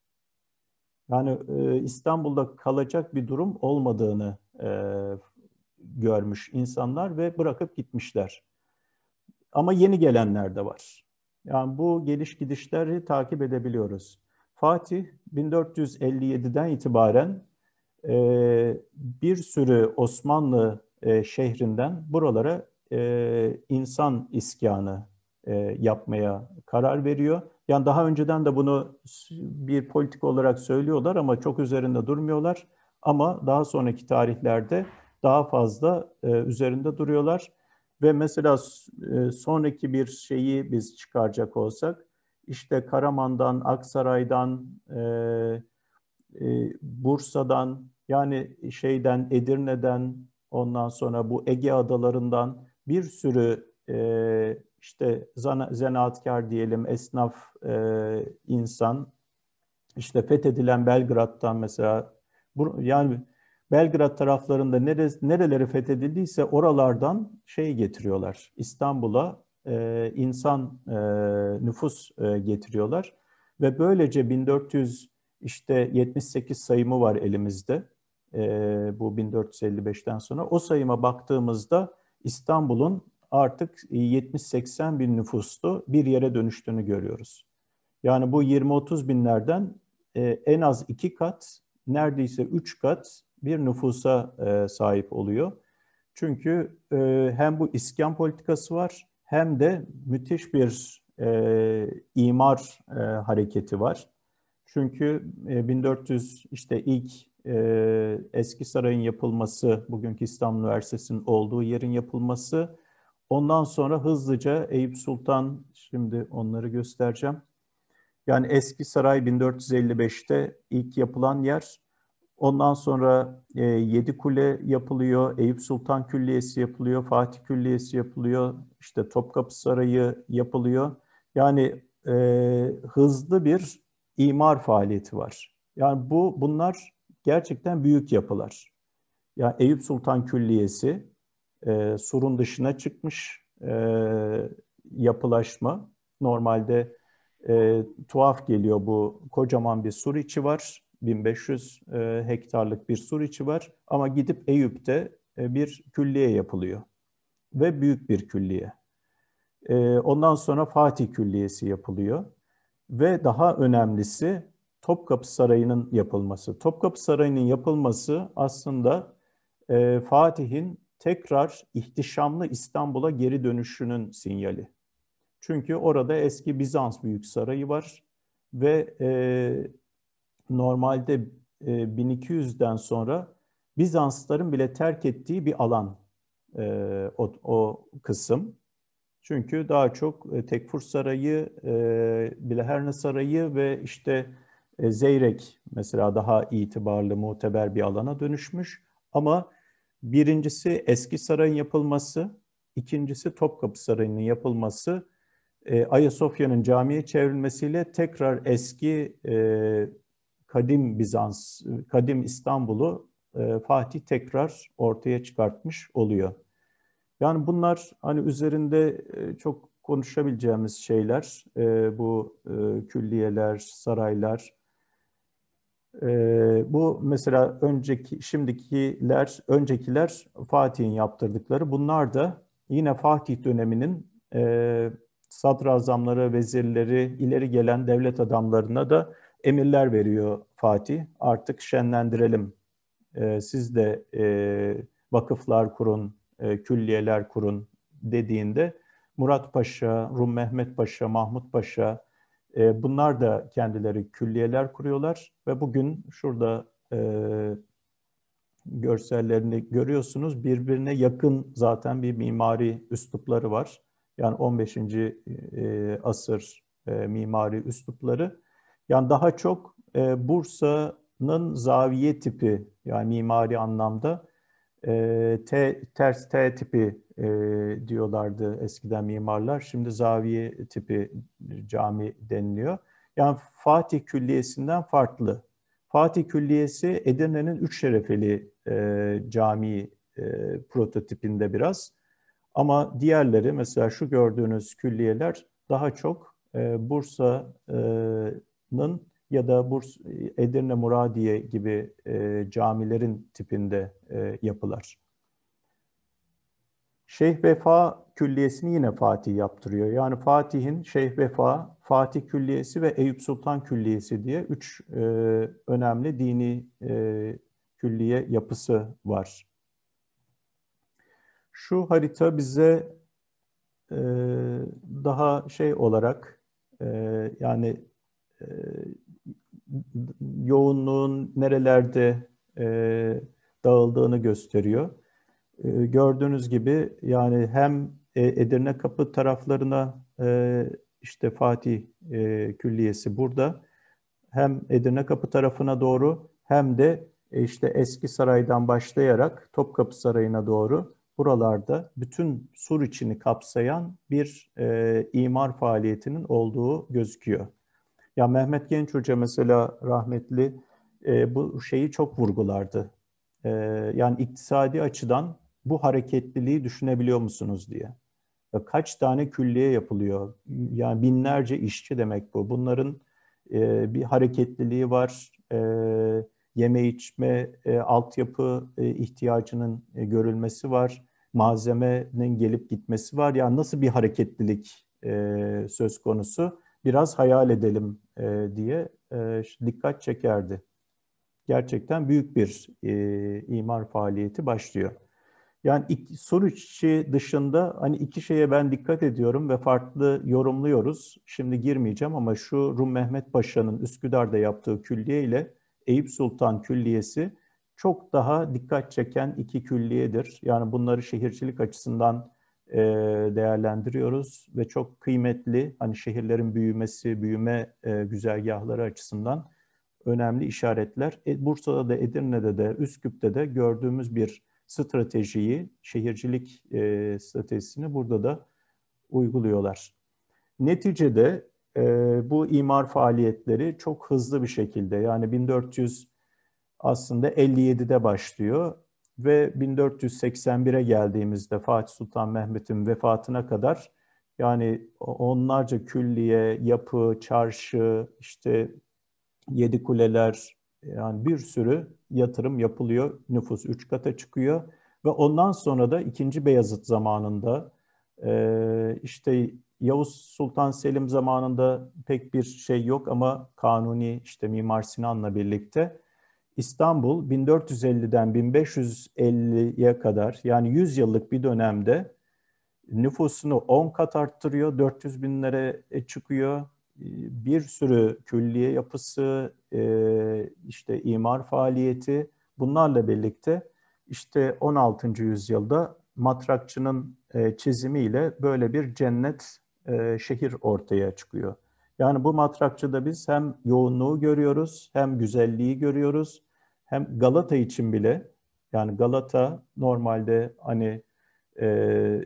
Yani e, İstanbul'da kalacak bir durum olmadığını e, görmüş insanlar ve bırakıp gitmişler. Ama yeni gelenler de var. Yani bu geliş gidişleri takip edebiliyoruz. Fatih 1457'den itibaren e, bir sürü Osmanlı e, şehrinden buralara e, insan iskanı e, yapmaya karar veriyor. Yani daha önceden de bunu bir politik olarak söylüyorlar ama çok üzerinde durmuyorlar. Ama daha sonraki tarihlerde daha fazla e, üzerinde duruyorlar. Ve mesela e, sonraki bir şeyi biz çıkaracak olsak, işte Karaman'dan, Aksaray'dan, Bursa'dan, yani şeyden, Edirne'den, ondan sonra bu Ege adalarından bir sürü işte zanaatkar diyelim, esnaf e, insan, işte fethedilen Belgrad'dan mesela, bu, yani Belgrad taraflarında nere, nereleri fethedildiyse oralardan şey getiriyorlar, İstanbul'a e, insan e, nüfus e, getiriyorlar ve böylece 1400 işte 78 sayımı var elimizde e, bu 1455'ten sonra. O sayıma baktığımızda İstanbul'un artık 70-80 e, bin nüfuslu bir yere dönüştüğünü görüyoruz. Yani bu 20-30 binlerden e, en az iki kat, neredeyse üç kat bir nüfusa e, sahip oluyor. Çünkü hem bu iskan politikası var hem de müthiş bir imar hareketi var. Çünkü 1400 işte ilk eski sarayın yapılması, bugünkü İstanbul Üniversitesi'nin olduğu yerin yapılması Ondan sonra hızlıca Eyüp Sultan, şimdi onları göstereceğim. Yani eski saray 1455'te ilk yapılan yer. Ondan sonra e, Yedi Kule yapılıyor, Eyüp Sultan Külliyesi yapılıyor, Fatih Külliyesi yapılıyor, işte Topkapı Sarayı yapılıyor. Yani e, hızlı bir imar faaliyeti var. Yani bu bunlar gerçekten büyük yapılar. Yani Eyüp Sultan Külliyesi, e, surun dışına çıkmış e, yapılaşma. Normalde e, tuhaf geliyor bu kocaman bir sur içi var. 1500 e, hektarlık bir sur içi var ama gidip Eyüp'te e, bir külliye yapılıyor ve büyük bir külliye. E, ondan sonra Fatih Külliyesi yapılıyor ve daha önemlisi Topkapı Sarayı'nın yapılması. Topkapı Sarayı'nın yapılması aslında e, Fatih'in tekrar ihtişamlı İstanbul'a geri dönüşünün sinyali. Çünkü orada eski Bizans Büyük Sarayı var ve e, normalde e, 1200'den sonra Bizansların bile terk ettiği bir alan e, o, o kısım. Çünkü daha çok e, Tekfur Sarayı, e, Bileherne Sarayı ve işte e, Zeyrek mesela daha itibarlı, muteber bir alana dönüşmüş. Ama Birincisi Eski Saray'ın yapılması, ikincisi Topkapı Sarayı'nın yapılması, e, Ayasofya'nın camiye çevrilmesiyle tekrar eski e, kadim Bizans, kadim İstanbul'u e, Fatih tekrar ortaya çıkartmış oluyor. Yani bunlar hani üzerinde e, çok konuşabileceğimiz şeyler, e, bu e, külliyeler, saraylar, ee, bu mesela önceki, şimdikiler, öncekiler Fatih'in yaptırdıkları. Bunlar da yine Fatih döneminin e, sadrazamları, vezirleri, ileri gelen devlet adamlarına da emirler veriyor Fatih. Artık şenlendirelim, e, siz de e, vakıflar kurun, e, külliyeler kurun dediğinde Murat Paşa, Rum Mehmet Paşa, Mahmut Paşa, e, bunlar da kendileri külliyeler kuruyorlar ve bugün şurada e, görsellerini görüyorsunuz. Birbirine yakın zaten bir mimari üslupları var. Yani 15. E, asır e, mimari üslupları. Yani daha çok e, Bursa'nın zaviye tipi yani mimari anlamda e, T, ters T tipi e, diyorlardı eskiden mimarlar. Şimdi zaviye tipi cami deniliyor. Yani Fatih Külliyesi'nden farklı. Fatih Külliyesi Edirne'nin üç şerefeli e, cami e, prototipinde biraz. Ama diğerleri mesela şu gördüğünüz külliyeler daha çok e, Bursa'nın e, ya da Burs Edirne Muradiye gibi e, camilerin tipinde e, yapılar. Şeyh Vefa Külliyesini yine Fatih yaptırıyor. Yani Fatih'in Şeyh Vefa, Fatih Külliyesi ve Eyüp Sultan Külliyesi diye üç e, önemli dini e, külliye yapısı var. Şu harita bize e, daha şey olarak e, yani e, yoğunluğun nerelerde e, dağıldığını gösteriyor. Ee, gördüğünüz gibi yani hem e, Edirne Kapı taraflarına e, işte Fatih e, Külliyesi burada hem Edirne Kapı tarafına doğru hem de e, işte Eski Saray'dan başlayarak Topkapı Sarayı'na doğru buralarda bütün sur içini kapsayan bir e, imar faaliyetinin olduğu gözüküyor. Ya Mehmet Genç Hoca mesela rahmetli e, bu şeyi çok vurgulardı. E, yani iktisadi açıdan bu hareketliliği düşünebiliyor musunuz diye. Ya kaç tane külliye yapılıyor? Yani binlerce işçi demek bu. Bunların e, bir hareketliliği var. E, yeme içme, e, altyapı e, ihtiyacının e, görülmesi var. Malzemenin gelip gitmesi var. Yani nasıl bir hareketlilik e, söz konusu? Biraz hayal edelim e, diye e, dikkat çekerdi. Gerçekten büyük bir e, imar faaliyeti başlıyor. Yani iki, soru içi dışında hani iki şeye ben dikkat ediyorum ve farklı yorumluyoruz. Şimdi girmeyeceğim ama şu Rum Mehmet Paşa'nın Üsküdar'da yaptığı külliye ile Eyüp Sultan Külliyesi çok daha dikkat çeken iki külliyedir. Yani bunları şehircilik açısından e, değerlendiriyoruz ve çok kıymetli hani şehirlerin büyümesi, büyüme e, güzergahları açısından önemli işaretler. E, Bursa'da da, Edirne'de de, Üsküp'te de gördüğümüz bir stratejiyi, şehircilik e, stratejisini burada da uyguluyorlar. Neticede e, bu imar faaliyetleri çok hızlı bir şekilde yani 1400 aslında 57'de başlıyor ve 1481'e geldiğimizde Fatih Sultan Mehmet'in vefatına kadar yani onlarca külliye, yapı, çarşı, işte yedi kuleler, yani bir sürü yatırım yapılıyor. Nüfus üç kata çıkıyor ve ondan sonra da ikinci Beyazıt zamanında e, işte Yavuz Sultan Selim zamanında pek bir şey yok ama Kanuni işte Mimar Sinan'la birlikte İstanbul 1450'den 1550'ye kadar yani 100 yıllık bir dönemde nüfusunu 10 kat arttırıyor, 400 binlere çıkıyor. Ee, bir sürü külliye yapısı, e, işte imar faaliyeti bunlarla birlikte işte 16. yüzyılda matrakçının e, çizimiyle böyle bir cennet e, şehir ortaya çıkıyor. Yani bu matrakçıda biz hem yoğunluğu görüyoruz, hem güzelliği görüyoruz, hem Galata için bile yani Galata normalde hani e,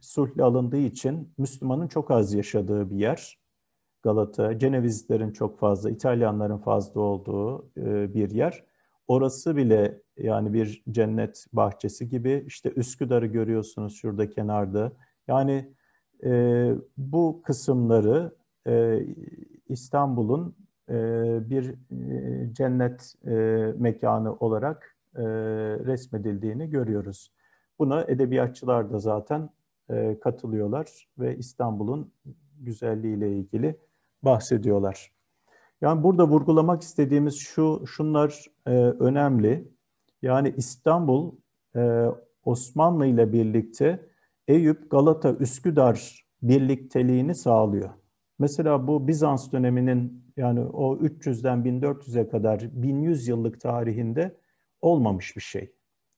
sulhle alındığı için Müslümanın çok az yaşadığı bir yer. Galata, Cenevizlerin çok fazla, İtalyanların fazla olduğu e, bir yer. Orası bile yani bir cennet bahçesi gibi. İşte Üsküdar'ı görüyorsunuz şurada kenarda. Yani e, bu kısımları e, İstanbul'un e, bir e, cennet e, mekanı olarak e, resmedildiğini görüyoruz. Buna edebiyatçılar da zaten e, katılıyorlar ve İstanbul'un güzelliğiyle ilgili bahsediyorlar. Yani burada vurgulamak istediğimiz şu şunlar e, önemli. Yani İstanbul e, Osmanlı ile birlikte Eyüp, Galata, Üsküdar birlikteliğini sağlıyor. Mesela bu Bizans döneminin yani o 300'den 1400'e kadar 1100 yıllık tarihinde olmamış bir şey.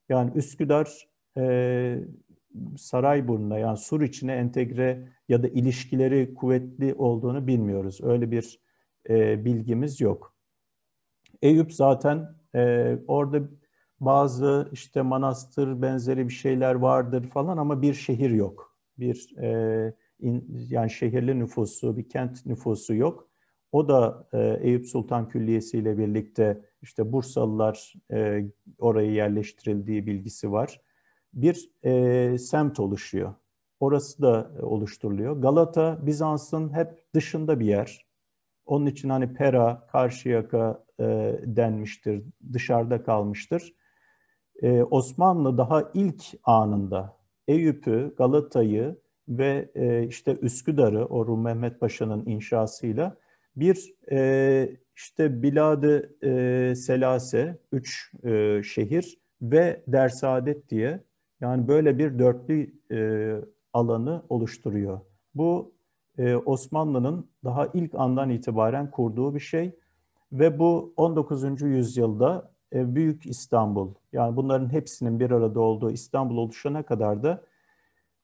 Yani Üsküdar e, Sarayburnu'na yani Sur içine entegre ya da ilişkileri kuvvetli olduğunu bilmiyoruz. Öyle bir e, bilgimiz yok. Eyüp zaten e, orada bazı işte manastır benzeri bir şeyler vardır falan ama bir şehir yok. Bir e, in, yani şehirli nüfusu, bir kent nüfusu yok. O da e, Eyüp Sultan Külliyesi ile birlikte işte Bursalılar e, oraya yerleştirildiği bilgisi var bir e, semt oluşuyor. Orası da oluşturuluyor. Galata, Bizans'ın hep dışında bir yer. Onun için hani Pera, Karşıyaka e, denmiştir, dışarıda kalmıştır. E, Osmanlı daha ilk anında Eyüp'ü, Galata'yı ve e, işte Üsküdar'ı, o Rum Mehmet Paşa'nın inşasıyla bir e, işte Bilad-ı e, Selase, üç e, şehir ve Dersaadet diye yani böyle bir dörtlü e, alanı oluşturuyor. Bu e, Osmanlı'nın daha ilk andan itibaren kurduğu bir şey ve bu 19. yüzyılda e, Büyük İstanbul yani bunların hepsinin bir arada olduğu İstanbul oluşana kadar da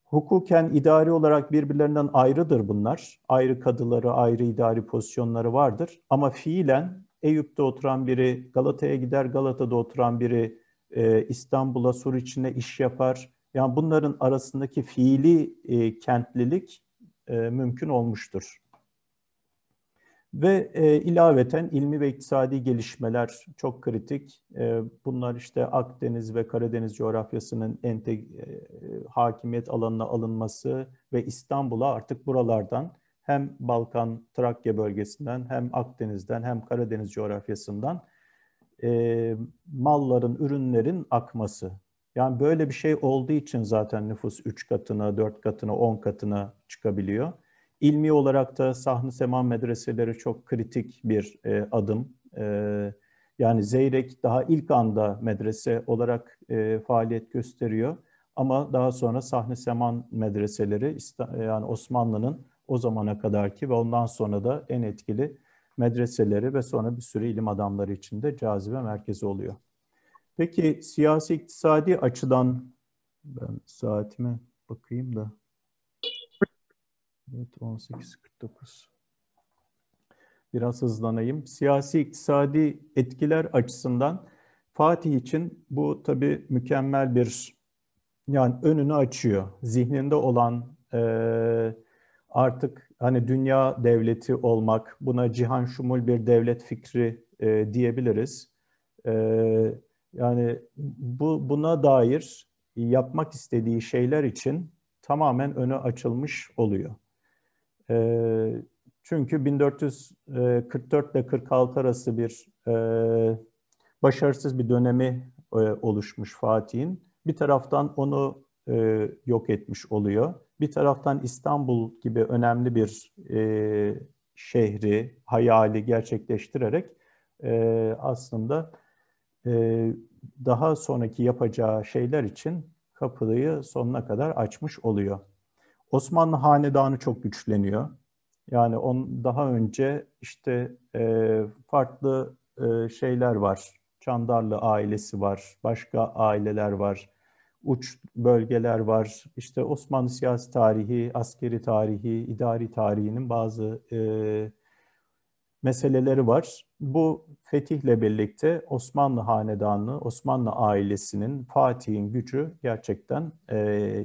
hukuken idari olarak birbirlerinden ayrıdır bunlar. Ayrı kadıları, ayrı idari pozisyonları vardır ama fiilen Eyüp'te oturan biri Galata'ya gider, Galata'da oturan biri e, İstanbul'a, Suriçin'e iş yapar. Yani bunların arasındaki fiili e, kentlilik e, mümkün olmuştur. Ve e, ilaveten ilmi ve iktisadi gelişmeler çok kritik. E, bunlar işte Akdeniz ve Karadeniz coğrafyasının ente, e, hakimiyet alanına alınması ve İstanbul'a artık buralardan hem Balkan, Trakya bölgesinden hem Akdeniz'den hem Karadeniz coğrafyasından e, malların, ürünlerin akması. Yani böyle bir şey olduğu için zaten nüfus 3 katına, 4 katına, 10 katına çıkabiliyor. İlmi olarak da Sahne Seman medreseleri çok kritik bir e, adım. E, yani Zeyrek daha ilk anda medrese olarak e, faaliyet gösteriyor. Ama daha sonra Sahne Seman medreseleri yani Osmanlı'nın o zamana kadarki ve ondan sonra da en etkili medreseleri ve sonra bir sürü ilim adamları için de cazibe merkezi oluyor. Peki siyasi iktisadi açıdan ben saatime bakayım da evet 18.49 biraz hızlanayım. Siyasi iktisadi etkiler açısından Fatih için bu tabi mükemmel bir yani önünü açıyor. Zihninde olan e, artık hani dünya devleti olmak, buna cihan şumul bir devlet fikri e, diyebiliriz. E, yani bu buna dair yapmak istediği şeyler için tamamen önü açılmış oluyor. E, çünkü 1444 e, ile 46 arası bir e, başarısız bir dönemi e, oluşmuş Fatih'in. Bir taraftan onu e, yok etmiş oluyor bir taraftan İstanbul gibi önemli bir e, şehri, hayali gerçekleştirerek e, aslında e, daha sonraki yapacağı şeyler için kapıyı sonuna kadar açmış oluyor. Osmanlı Hanedanı çok güçleniyor. Yani on daha önce işte e, farklı e, şeyler var. Çandarlı ailesi var, başka aileler var uç bölgeler var. İşte Osmanlı siyasi tarihi, askeri tarihi, idari tarihinin bazı e, meseleleri var. Bu fetihle birlikte Osmanlı Hanedanı, Osmanlı ailesinin, Fatih'in gücü gerçekten e,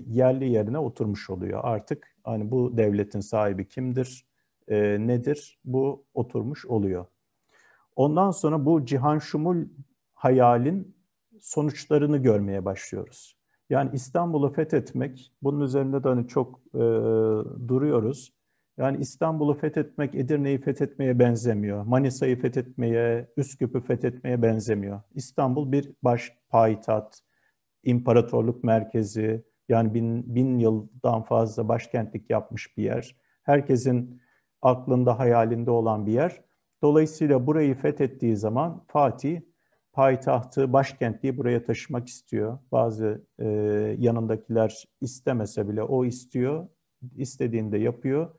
yerli yerine oturmuş oluyor. Artık hani bu devletin sahibi kimdir, e, nedir bu oturmuş oluyor. Ondan sonra bu cihan şumul hayalin sonuçlarını görmeye başlıyoruz. Yani İstanbul'u fethetmek, bunun üzerinde de hani çok e, duruyoruz. Yani İstanbul'u fethetmek Edirne'yi fethetmeye benzemiyor. Manisa'yı fethetmeye, Üsküp'ü fethetmeye benzemiyor. İstanbul bir baş payitaht, imparatorluk merkezi, yani bin, bin yıldan fazla başkentlik yapmış bir yer. Herkesin aklında, hayalinde olan bir yer. Dolayısıyla burayı fethettiği zaman Fatih payitahtı, başkentliği buraya taşımak istiyor. Bazı e, yanındakiler istemese bile o istiyor, istediğini de yapıyor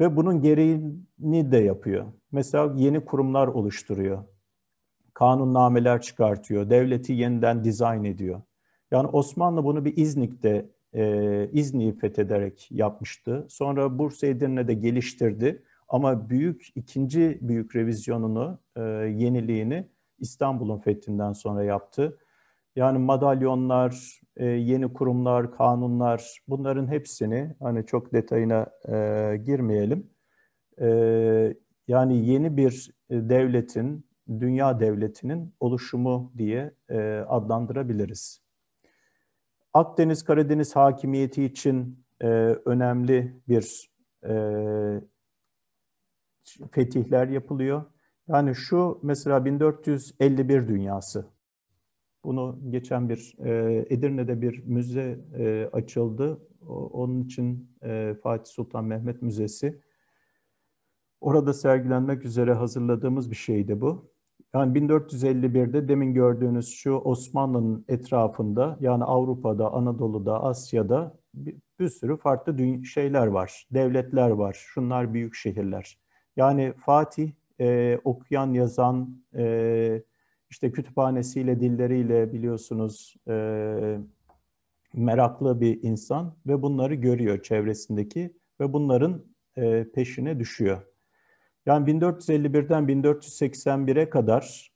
ve bunun gereğini de yapıyor. Mesela yeni kurumlar oluşturuyor, kanunnameler çıkartıyor, devleti yeniden dizayn ediyor. Yani Osmanlı bunu bir İznik'te, e, İznik'i fethederek yapmıştı. Sonra Bursa Edirne de geliştirdi ama büyük ikinci büyük revizyonunu, e, yeniliğini İstanbul'un fethinden sonra yaptı. Yani madalyonlar, e, yeni kurumlar, kanunlar bunların hepsini hani çok detayına e, girmeyelim. E, yani yeni bir devletin, dünya devletinin oluşumu diye adlandırabiliriz. Akdeniz-Karadeniz hakimiyeti için önemli bir fetihler yapılıyor yani şu mesela 1451 dünyası. Bunu geçen bir e, Edirne'de bir müze e, açıldı. O, onun için e, Fatih Sultan Mehmet Müzesi. Orada sergilenmek üzere hazırladığımız bir şeydi bu. Yani 1451'de demin gördüğünüz şu Osmanlı'nın etrafında yani Avrupa'da, Anadolu'da, Asya'da bir, bir sürü farklı şeyler var, devletler var. Şunlar büyük şehirler. Yani Fatih e, okuyan, yazan, e, işte kütüphanesiyle, dilleriyle biliyorsunuz e, meraklı bir insan ve bunları görüyor çevresindeki ve bunların e, peşine düşüyor. Yani 1451'den 1481'e kadar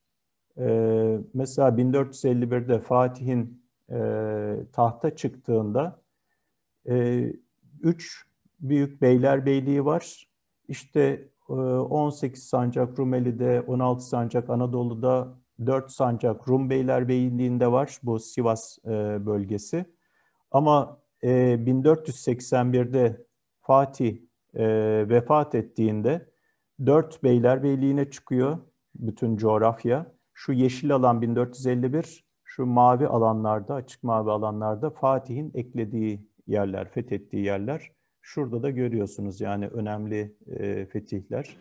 e, mesela 1451'de Fatih'in e, tahta çıktığında e, üç büyük beylerbeyliği var. İşte 18 ee, sancak Rumeli'de, 16 sancak Anadolu'da, 4 sancak Rum beyler beyliğinde var bu Sivas e, bölgesi. Ama 1481'de e, Fatih e, vefat ettiğinde 4 beyler beyliğine çıkıyor bütün coğrafya. Şu yeşil alan 1451, şu mavi alanlarda, açık mavi alanlarda Fatih'in eklediği yerler, fethettiği yerler. Şurada da görüyorsunuz yani önemli e, fetihler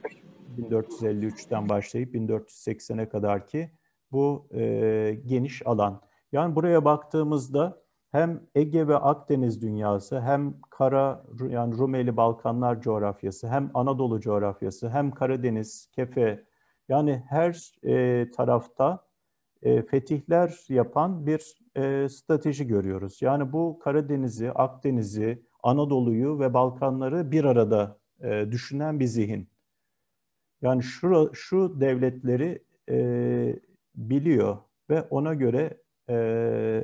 1453'ten başlayıp 1480'e kadar ki bu e, geniş alan. Yani buraya baktığımızda hem Ege ve Akdeniz dünyası, hem Kara yani Rumeli Balkanlar coğrafyası, hem Anadolu coğrafyası, hem Karadeniz, Kefe yani her e, tarafta e, fetihler yapan bir e, strateji görüyoruz. Yani bu Karadeniz'i, Akdeniz'i, Anadolu'yu ve Balkanları bir arada e, düşünen bir zihin. Yani şu, şu devletleri e, biliyor ve ona göre e,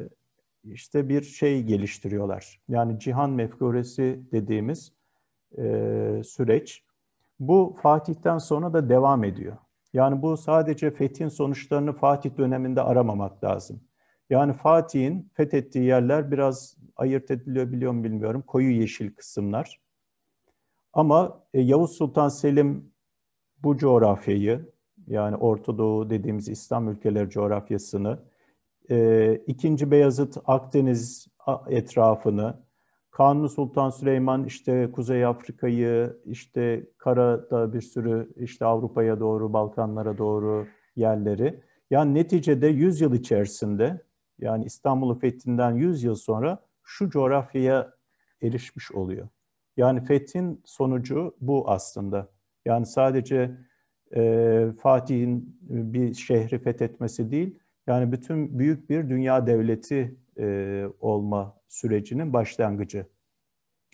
işte bir şey geliştiriyorlar. Yani cihan mefkuresi dediğimiz e, süreç. Bu Fatih'ten sonra da devam ediyor. Yani bu sadece fethin sonuçlarını Fatih döneminde aramamak lazım. Yani Fatih'in fethettiği yerler biraz ayırt ediliyor biliyor mu bilmiyorum. Koyu yeşil kısımlar. Ama e, Yavuz Sultan Selim bu coğrafyayı yani Orta Doğu dediğimiz İslam ülkeleri coğrafyasını, e, ikinci Beyazıt Akdeniz etrafını, Kanuni Sultan Süleyman işte Kuzey Afrika'yı, işte karada bir sürü işte Avrupa'ya doğru, Balkanlara doğru yerleri. Yani neticede 100 yıl içerisinde yani İstanbul'u fethinden 100 yıl sonra şu coğrafyaya erişmiş oluyor. Yani fethin sonucu bu aslında. Yani sadece e, Fatih'in bir şehri fethetmesi değil, yani bütün büyük bir dünya devleti e, olma sürecinin başlangıcı.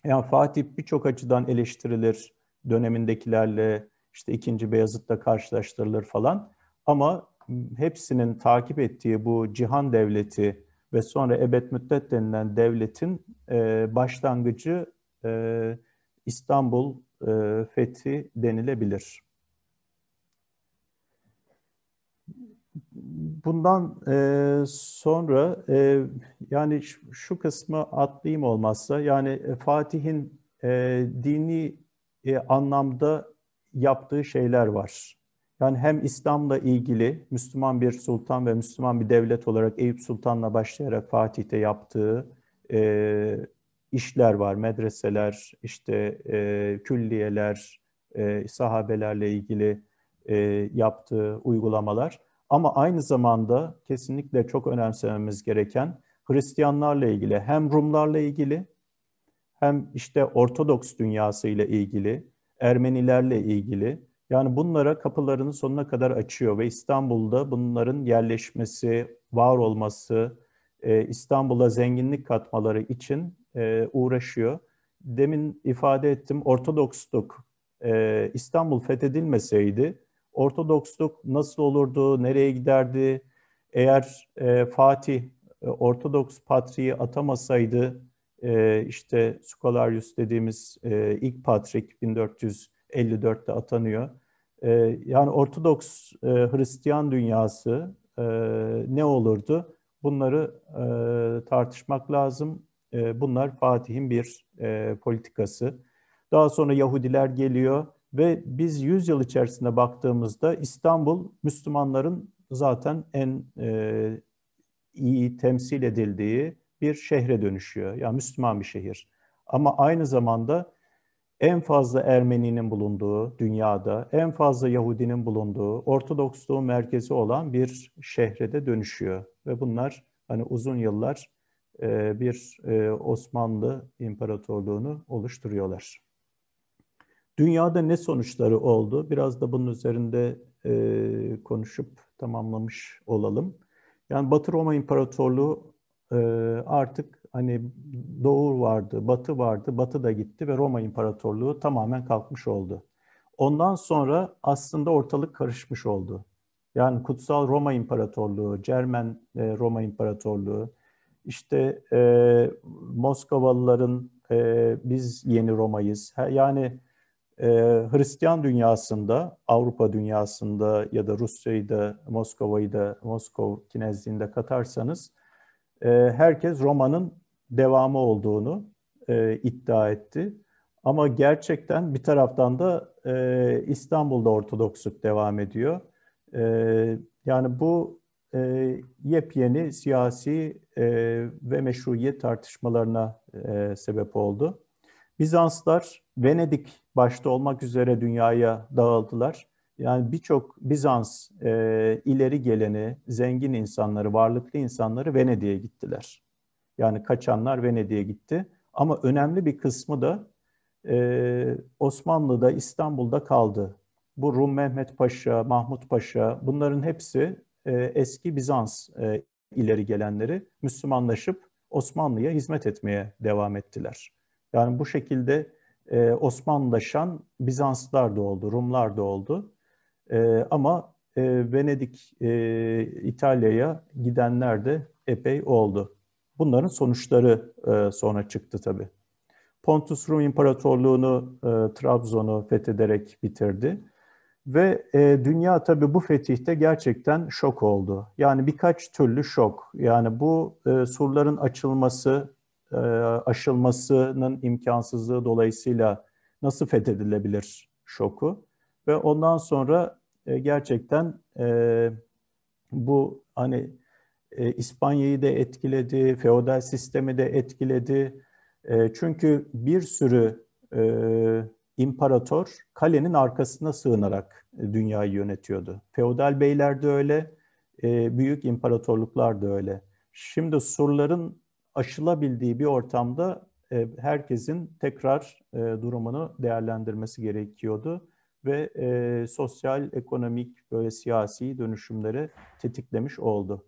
Yani Fatih birçok açıdan eleştirilir, dönemindekilerle işte ikinci Beyazıt'la karşılaştırılır falan. Ama hepsinin takip ettiği bu cihan devleti ve sonra ebed müddet denilen devletin e, başlangıcı e, İstanbul e, fethi denilebilir. Bundan e, sonra e, yani şu kısmı atlayayım olmazsa yani e, Fatih'in e, dini e, anlamda yaptığı şeyler var. Yani hem İslam'la ilgili Müslüman bir sultan ve Müslüman bir devlet olarak Eyüp Sultan'la başlayarak Fatih'te yaptığı e, işler var. Medreseler, işte e, külliyeler, e, sahabelerle ilgili e, yaptığı uygulamalar. Ama aynı zamanda kesinlikle çok önemsememiz gereken Hristiyanlarla ilgili hem Rumlarla ilgili hem işte Ortodoks dünyasıyla ilgili, Ermenilerle ilgili yani bunlara kapılarını sonuna kadar açıyor ve İstanbul'da bunların yerleşmesi, var olması, e, İstanbul'a zenginlik katmaları için e, uğraşıyor. Demin ifade ettim Ortodoksluk e, İstanbul fethedilmeseydi Ortodoksluk nasıl olurdu, nereye giderdi? Eğer Fatih Ortodoks patriği atamasaydı işte Skolarius dediğimiz ilk patrik 1400 54'te atanıyor. Ee, yani Ortodoks e, Hristiyan dünyası e, ne olurdu? Bunları e, tartışmak lazım. bunlar Fatih'in bir politikası. Daha sonra Yahudiler geliyor ve biz 100 yıl içerisinde baktığımızda İstanbul Müslümanların zaten en iyi temsil edildiği bir şehre dönüşüyor. Yani Müslüman bir şehir. Ama aynı zamanda en fazla Ermeni'nin bulunduğu dünyada, en fazla Yahudinin bulunduğu, Ortodoksluğun merkezi olan bir şehre de dönüşüyor. Ve bunlar hani uzun yıllar e, bir e, Osmanlı İmparatorluğunu oluşturuyorlar. Dünyada ne sonuçları oldu? Biraz da bunun üzerinde e, konuşup tamamlamış olalım. Yani Batı Roma İmparatorluğu e, artık hani Doğu vardı, Batı vardı, Batı da gitti ve Roma İmparatorluğu tamamen kalkmış oldu. Ondan sonra aslında ortalık karışmış oldu. Yani Kutsal Roma İmparatorluğu, Cermen e, Roma İmparatorluğu, işte e, Moskovalıların e, biz yeni Roma'yız. Yani e, Hristiyan dünyasında, Avrupa dünyasında ya da Rusya'yı da, Moskova'yı da, Moskov kinezliğinde katarsanız e, herkes Roma'nın devamı olduğunu e, iddia etti. Ama gerçekten bir taraftan da e, İstanbul'da Ortodoksluk devam ediyor. E, yani bu e, yepyeni siyasi e, ve meşruiyet tartışmalarına e, sebep oldu. Bizanslar Venedik başta olmak üzere dünyaya dağıldılar. Yani birçok Bizans e, ileri geleni, zengin insanları, varlıklı insanları Venedik'e gittiler. Yani kaçanlar Venedik'e gitti. Ama önemli bir kısmı da e, Osmanlı'da, İstanbul'da kaldı. Bu Rum Mehmet Paşa, Mahmut Paşa bunların hepsi e, eski Bizans e, ileri gelenleri Müslümanlaşıp Osmanlı'ya hizmet etmeye devam ettiler. Yani bu şekilde e, Osmanlılaşan Bizanslılar da oldu, Rumlar da oldu. E, ama e, Venedik, e, İtalya'ya gidenler de epey oldu. Bunların sonuçları e, sonra çıktı tabii. Pontus Rum İmparatorluğunu, e, Trabzon'u fethederek bitirdi. Ve e, dünya tabii bu fetihte gerçekten şok oldu. Yani birkaç türlü şok. Yani bu surların açılması, aşılmasının imkansızlığı dolayısıyla nasıl fethedilebilir şoku. Ve ondan sonra gerçekten bu hani e, İspanya'yı da etkiledi, feodal sistemi de etkiledi. E, çünkü bir sürü e, imparator kalenin arkasına sığınarak dünyayı yönetiyordu. Feodal beyler de öyle, e, büyük imparatorluklar da öyle. Şimdi surların aşılabildiği bir ortamda e, herkesin tekrar e, durumunu değerlendirmesi gerekiyordu ve e, sosyal, ekonomik, böyle siyasi dönüşümleri tetiklemiş oldu.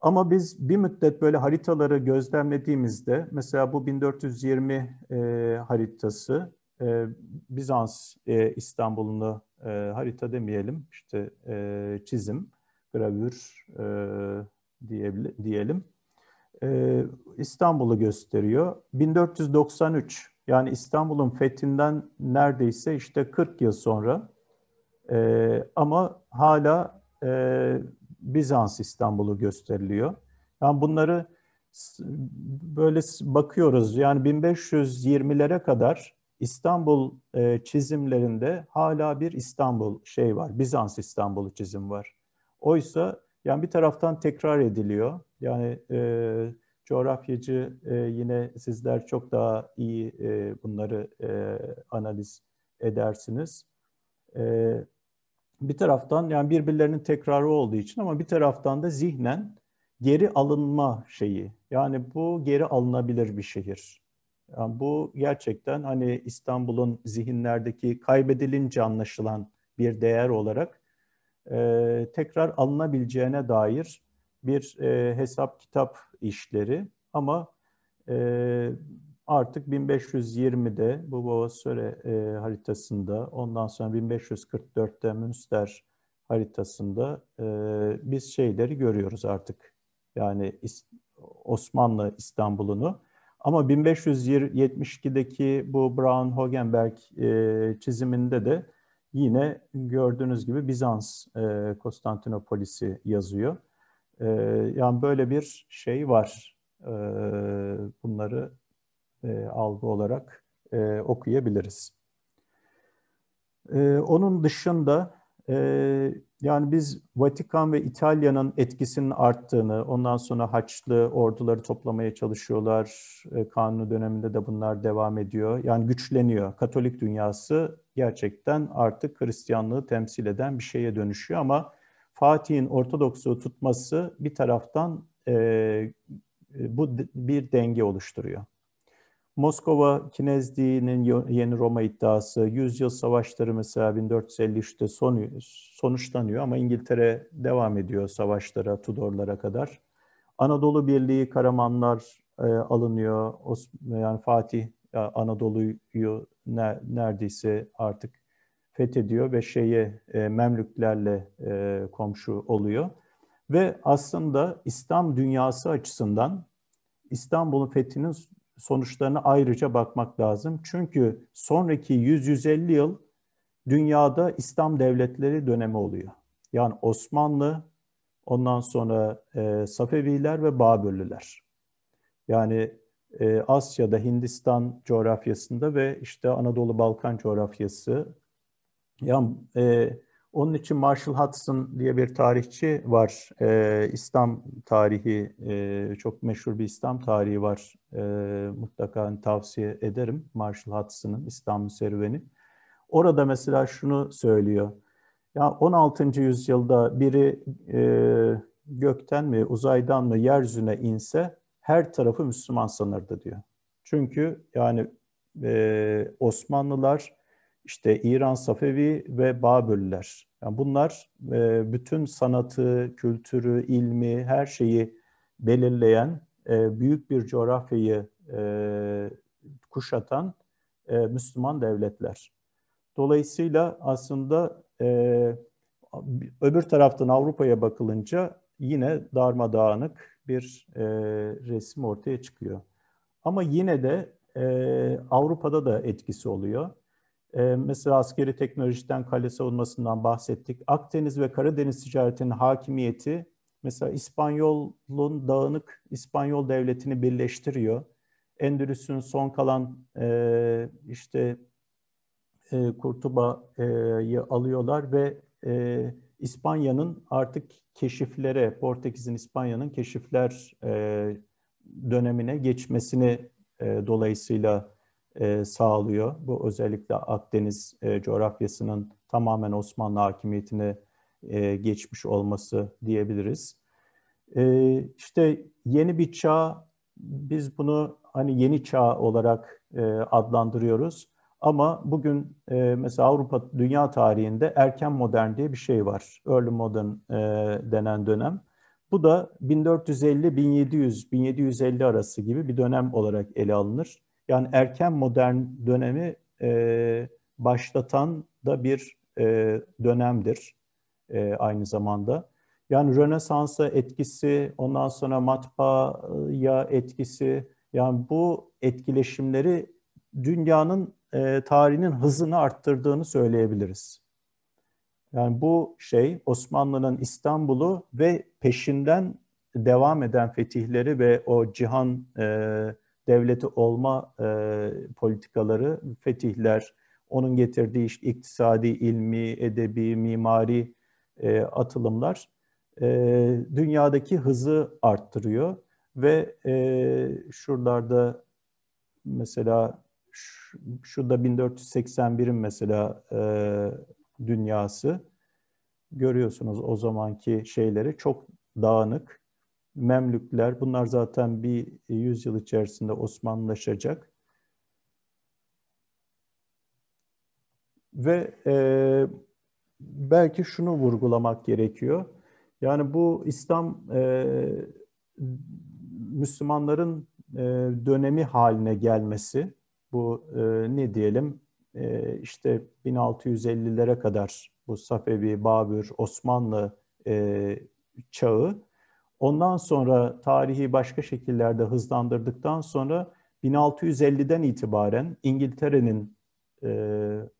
Ama biz bir müddet böyle haritaları gözlemlediğimizde mesela bu 1420 e, haritası e, Bizans e, İstanbul'unu e, harita demeyelim işte e, çizim, gravür e, diyebil- diyelim. E, İstanbul'u gösteriyor. 1493 yani İstanbul'un fethinden neredeyse işte 40 yıl sonra e, ama hala e, Bizans İstanbul'u gösteriliyor. Yani bunları böyle bakıyoruz. Yani 1520'lere kadar İstanbul e, çizimlerinde hala bir İstanbul şey var. Bizans İstanbul'u çizim var. Oysa yani bir taraftan tekrar ediliyor. Yani e, coğrafyacı e, yine sizler çok daha iyi e, bunları e, analiz edersiniz. Evet bir taraftan yani birbirlerinin tekrarı olduğu için ama bir taraftan da zihnen geri alınma şeyi. Yani bu geri alınabilir bir şehir. Yani bu gerçekten hani İstanbul'un zihinlerdeki kaybedilince anlaşılan bir değer olarak e, tekrar alınabileceğine dair bir e, hesap kitap işleri ama e, Artık 1520'de bu Boğazsöre e, haritasında, ondan sonra 1544'te Münster haritasında e, biz şeyleri görüyoruz artık. Yani Osmanlı İstanbul'unu. Ama 1572'deki bu Brown Hogenberg e, çiziminde de yine gördüğünüz gibi Bizans e, Konstantinopolis'i yazıyor. E, yani böyle bir şey var. E, bunları e, algı olarak e, okuyabiliriz. E, onun dışında e, yani biz Vatikan ve İtalya'nın etkisinin arttığını, ondan sonra Haçlı orduları toplamaya çalışıyorlar. E, kanunu döneminde de bunlar devam ediyor. Yani güçleniyor. Katolik dünyası gerçekten artık Hristiyanlığı temsil eden bir şeye dönüşüyor ama Fatih'in Ortodoksluğu tutması bir taraftan e, e bu bir denge oluşturuyor. Moskova Kinezdi'nin yeni Roma iddiası, yüzyıl savaşları mesela 1453'te son, sonuçlanıyor ama İngiltere devam ediyor savaşlara, Tudorlara kadar. Anadolu Birliği Karamanlar e, alınıyor. Os, yani Fatih e, Anadolu'yu ne, neredeyse artık fethediyor ve şeye e, Memlüklerle e, komşu oluyor. Ve aslında İslam dünyası açısından İstanbul'un fethinin sonuçlarına ayrıca bakmak lazım. Çünkü sonraki 100-150 yıl dünyada İslam devletleri dönemi oluyor. Yani Osmanlı, ondan sonra e, Safeviler ve Babürlüler. Yani e, Asya'da, Hindistan coğrafyasında ve işte Anadolu-Balkan coğrafyası. Yani e, onun için Marshall Hudson diye bir tarihçi var. E, İslam tarihi, e, çok meşhur bir İslam tarihi var. E, mutlaka hani tavsiye ederim Marshall Hudson'ın İslam'ın serüveni. Orada mesela şunu söylüyor. Ya 16. yüzyılda biri e, gökten mi, uzaydan mı yeryüzüne inse her tarafı Müslüman sanırdı diyor. Çünkü yani e, Osmanlılar işte İran Safevi ve Babürler. Yani bunlar e, bütün sanatı, kültürü, ilmi, her şeyi belirleyen, e, büyük bir coğrafyayı e, kuşatan e, Müslüman devletler. Dolayısıyla aslında e, öbür taraftan Avrupa'ya bakılınca yine darmadağınık bir e, resim ortaya çıkıyor. Ama yine de e, Avrupa'da da etkisi oluyor. Ee, mesela askeri teknolojiden kale savunmasından bahsettik. Akdeniz ve Karadeniz ticaretinin hakimiyeti mesela İspanyol'un dağınık İspanyol devletini birleştiriyor. Endülüs'ün son kalan e, işte e, Kurtuba'yı alıyorlar ve e, İspanya'nın artık keşiflere, Portekiz'in İspanya'nın keşifler e, dönemine geçmesini e, dolayısıyla e, sağlıyor. Bu özellikle Akdeniz e, coğrafyasının tamamen Osmanlı hakimiyetine e, geçmiş olması diyebiliriz. E, işte yeni bir çağ, biz bunu hani yeni çağ olarak e, adlandırıyoruz. Ama bugün e, mesela Avrupa dünya tarihinde erken modern diye bir şey var. Early modern e, denen dönem. Bu da 1450-1700, 1750 arası gibi bir dönem olarak ele alınır. Yani erken modern dönemi e, başlatan da bir e, dönemdir e, aynı zamanda. Yani Rönesans'a etkisi, ondan sonra matbaaya etkisi, yani bu etkileşimleri dünyanın e, tarihinin hızını arttırdığını söyleyebiliriz. Yani bu şey Osmanlı'nın İstanbul'u ve peşinden devam eden fetihleri ve o cihan e, devleti olma e, politikaları, fetihler, onun getirdiği işte iktisadi, ilmi, edebi, mimari e, atılımlar e, dünyadaki hızı arttırıyor ve e, şuralarda mesela şu, şurada 1481'in mesela e, dünyası görüyorsunuz o zamanki şeyleri çok dağınık Memlükler, bunlar zaten bir yüzyıl içerisinde Osmanlılaşacak. Ve e, belki şunu vurgulamak gerekiyor. Yani bu İslam e, Müslümanların e, dönemi haline gelmesi, bu e, ne diyelim e, işte 1650'lere kadar bu Safevi, Babür, Osmanlı e, çağı Ondan sonra tarihi başka şekillerde hızlandırdıktan sonra 1650'den itibaren İngiltere'nin e,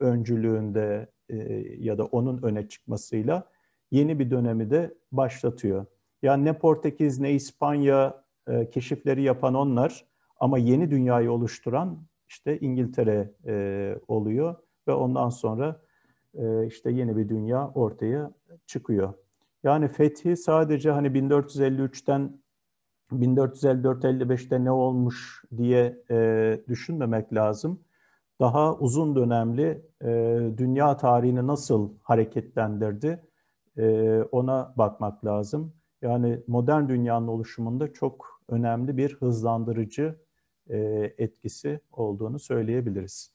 öncülüğünde e, ya da onun öne çıkmasıyla yeni bir dönemi de başlatıyor. Yani ne Portekiz ne İspanya e, keşifleri yapan onlar ama yeni dünyayı oluşturan işte İngiltere e, oluyor ve ondan sonra e, işte yeni bir dünya ortaya çıkıyor. Yani fethi sadece hani 1453'ten 1454-55'te ne olmuş diye e, düşünmemek lazım. Daha uzun dönemli e, dünya tarihini nasıl hareketlendirdi e, ona bakmak lazım. Yani modern dünyanın oluşumunda çok önemli bir hızlandırıcı e, etkisi olduğunu söyleyebiliriz.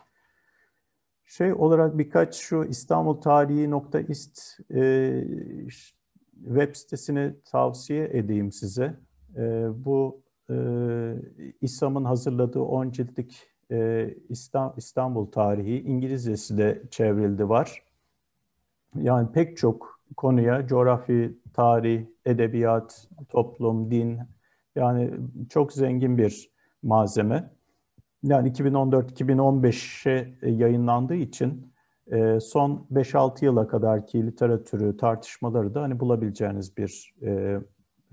Şey olarak birkaç şu İstanbul Tarihi nokta ist e, işte web sitesini tavsiye edeyim size. E, bu e, İSAM'ın hazırladığı 10 ciltlik e, İstanbul tarihi İngilizcesi de çevrildi var. Yani pek çok konuya coğrafi, tarih, edebiyat, toplum, din yani çok zengin bir malzeme. Yani 2014-2015'e yayınlandığı için ee, son 5-6 yıla kadar ki literatürü, tartışmaları da hani bulabileceğiniz bir e,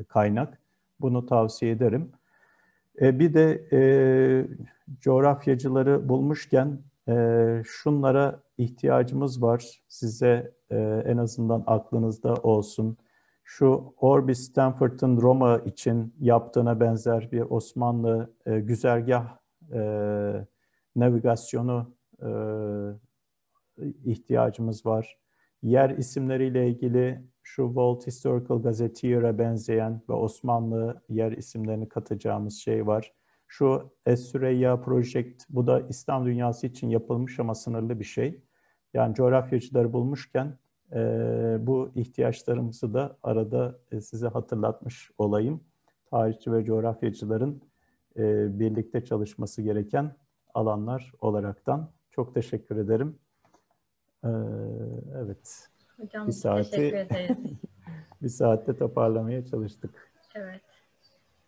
kaynak. Bunu tavsiye ederim. E, bir de e, coğrafyacıları bulmuşken şunlara ihtiyacımız var. Size en azından aklınızda olsun. Şu Orbi Stanford'ın Roma için yaptığına benzer bir Osmanlı güzergah navigasyonu ihtiyacımız var. Yer isimleriyle ilgili şu World Historical Gazetteer'e benzeyen ve Osmanlı yer isimlerini katacağımız şey var. Şu es Project, bu da İslam dünyası için yapılmış ama sınırlı bir şey. Yani coğrafyacıları bulmuşken e, bu ihtiyaçlarımızı da arada e, size hatırlatmış olayım. Tarihçi ve coğrafyacıların e, birlikte çalışması gereken alanlar olaraktan. Çok teşekkür ederim. Ee, evet. Hocam bir saati, teşekkür ederiz. bir saatte toparlamaya çalıştık. Evet.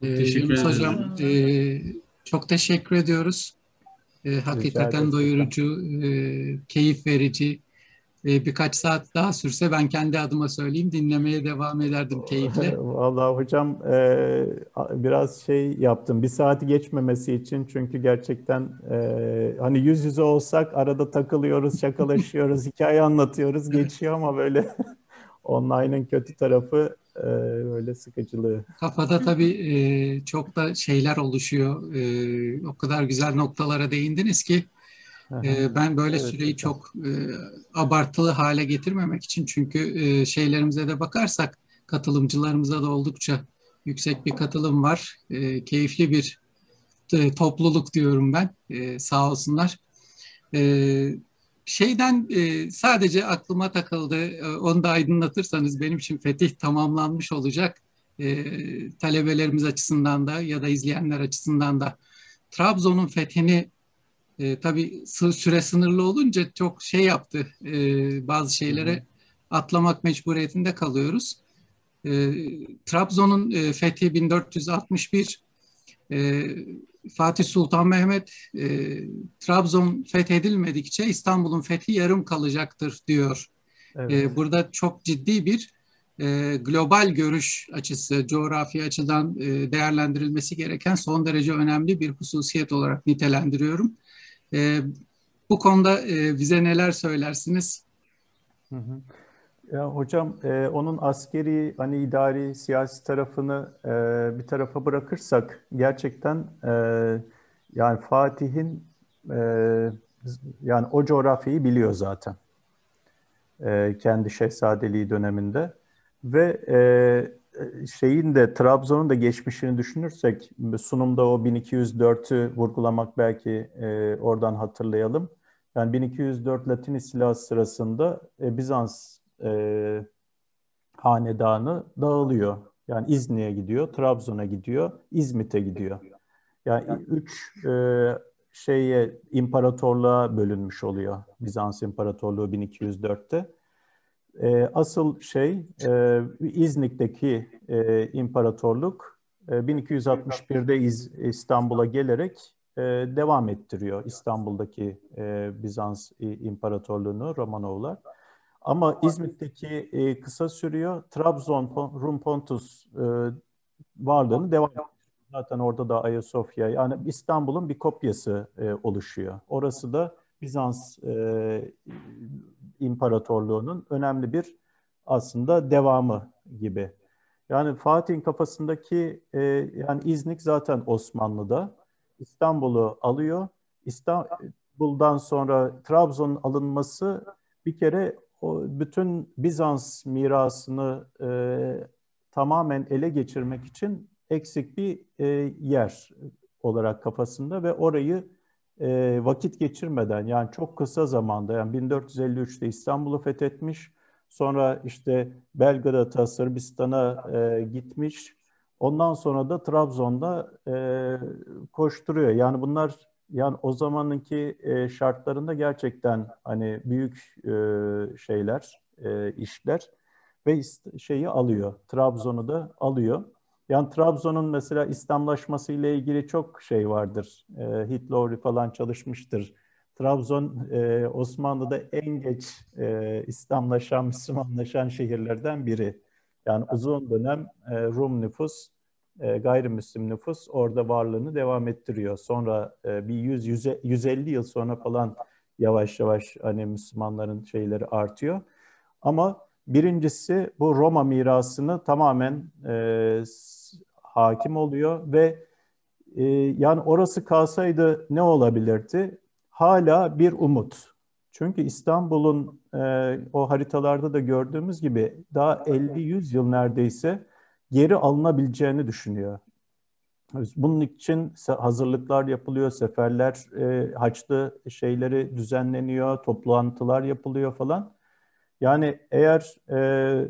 Ee, teşekkür Yunus ederim. Hocam e, çok teşekkür ediyoruz. E, hakikaten doyurucu, e, keyif verici, e, birkaç saat daha sürse ben kendi adıma söyleyeyim dinlemeye devam ederdim keyifle. Vallahi hocam e, biraz şey yaptım bir saati geçmemesi için çünkü gerçekten e, hani yüz yüze olsak arada takılıyoruz şakalaşıyoruz hikaye anlatıyoruz geçiyor ama böyle online'ın kötü tarafı böyle sıkıcılığı. Kafada tabii e, çok da şeyler oluşuyor e, o kadar güzel noktalara değindiniz ki e, ben böyle evet, süreyi çok e, abartılı hale getirmemek için çünkü e, şeylerimize de bakarsak katılımcılarımıza da oldukça yüksek bir katılım var. E, keyifli bir e, topluluk diyorum ben. E, sağ olsunlar. E, şeyden e, sadece aklıma takıldı. E, onu da aydınlatırsanız benim için fetih tamamlanmış olacak. E, talebelerimiz açısından da ya da izleyenler açısından da Trabzon'un fethini e, tabii süre sınırlı olunca çok şey yaptı. E, bazı şeylere atlamak mecburiyetinde kalıyoruz. E, Trabzon'un e, fethi 1461 e, Fatih Sultan Mehmet e, Trabzon fethedilmedikçe İstanbul'un fethi yarım kalacaktır diyor. E, evet. E, burada çok ciddi bir e, global görüş açısı, coğrafi açıdan e, değerlendirilmesi gereken son derece önemli bir hususiyet olarak nitelendiriyorum. E, bu konuda e, bize neler söylersiniz? Hı hı. Ya hocam e, onun askeri hani idari siyasi tarafını e, bir tarafa bırakırsak gerçekten e, yani Fatih'in e, yani o coğrafyayı biliyor zaten e, kendi şehzadeliği döneminde ve e, e, şeyin de Trabzon'un da geçmişini düşünürsek sunumda o 1204'ü vurgulamak belki e, oradan hatırlayalım. Yani 1204 Latin istilası sırasında e, Bizans e, hanedanı dağılıyor. Yani İzni'ye gidiyor, Trabzon'a gidiyor, İzmit'e gidiyor. Yani, yani üç e, şeye imparatorluğa bölünmüş oluyor Bizans İmparatorluğu 1204'te. E, asıl şey e, İznik'teki e, imparatorluk e, 1261'de İz, İstanbul'a gelerek e, devam ettiriyor İstanbul'daki e, Bizans imparatorluğunu Romanovlar. Ama İzmit'teki e, kısa sürüyor. Trabzon Rum Pontus e, varlığını devam ediyor. Zaten orada da Ayasofya yani İstanbul'un bir kopyası e, oluşuyor. Orası da Bizans e, İmparatorluğu'nun önemli bir aslında devamı gibi. Yani Fatih'in kafasındaki e, yani İznik zaten Osmanlı'da. İstanbul'u alıyor. İstanbul'dan sonra Trabzon'un alınması bir kere o bütün Bizans mirasını e, tamamen ele geçirmek için eksik bir e, yer olarak kafasında ve orayı e, vakit geçirmeden yani çok kısa zamanda yani 1453'te İstanbul'u fethetmiş. Sonra işte Belgrad'a, Sırbistan'a e, gitmiş. Ondan sonra da Trabzon'da e, koşturuyor. Yani bunlar yani o zamanınki e, şartlarında gerçekten hani büyük e, şeyler, e, işler ve şeyi alıyor. Trabzon'u da alıyor. Yani Trabzon'un mesela İslamlaşması ile ilgili çok şey vardır. E, ee, Hitler falan çalışmıştır. Trabzon e, Osmanlı'da en geç e, İslamlaşan, Müslümanlaşan şehirlerden biri. Yani uzun dönem e, Rum nüfus, e, gayrimüslim nüfus orada varlığını devam ettiriyor. Sonra e, bir 100, 100 150 yıl sonra falan yavaş yavaş hani Müslümanların şeyleri artıyor. Ama Birincisi bu Roma mirasını tamamen e, hakim oluyor ve e, yani orası kalsaydı ne olabilirdi? Hala bir umut. Çünkü İstanbul'un e, o haritalarda da gördüğümüz gibi daha 50-100 yıl neredeyse geri alınabileceğini düşünüyor. Bunun için hazırlıklar yapılıyor, seferler, e, haçlı şeyleri düzenleniyor, toplantılar yapılıyor falan. Yani eğer e,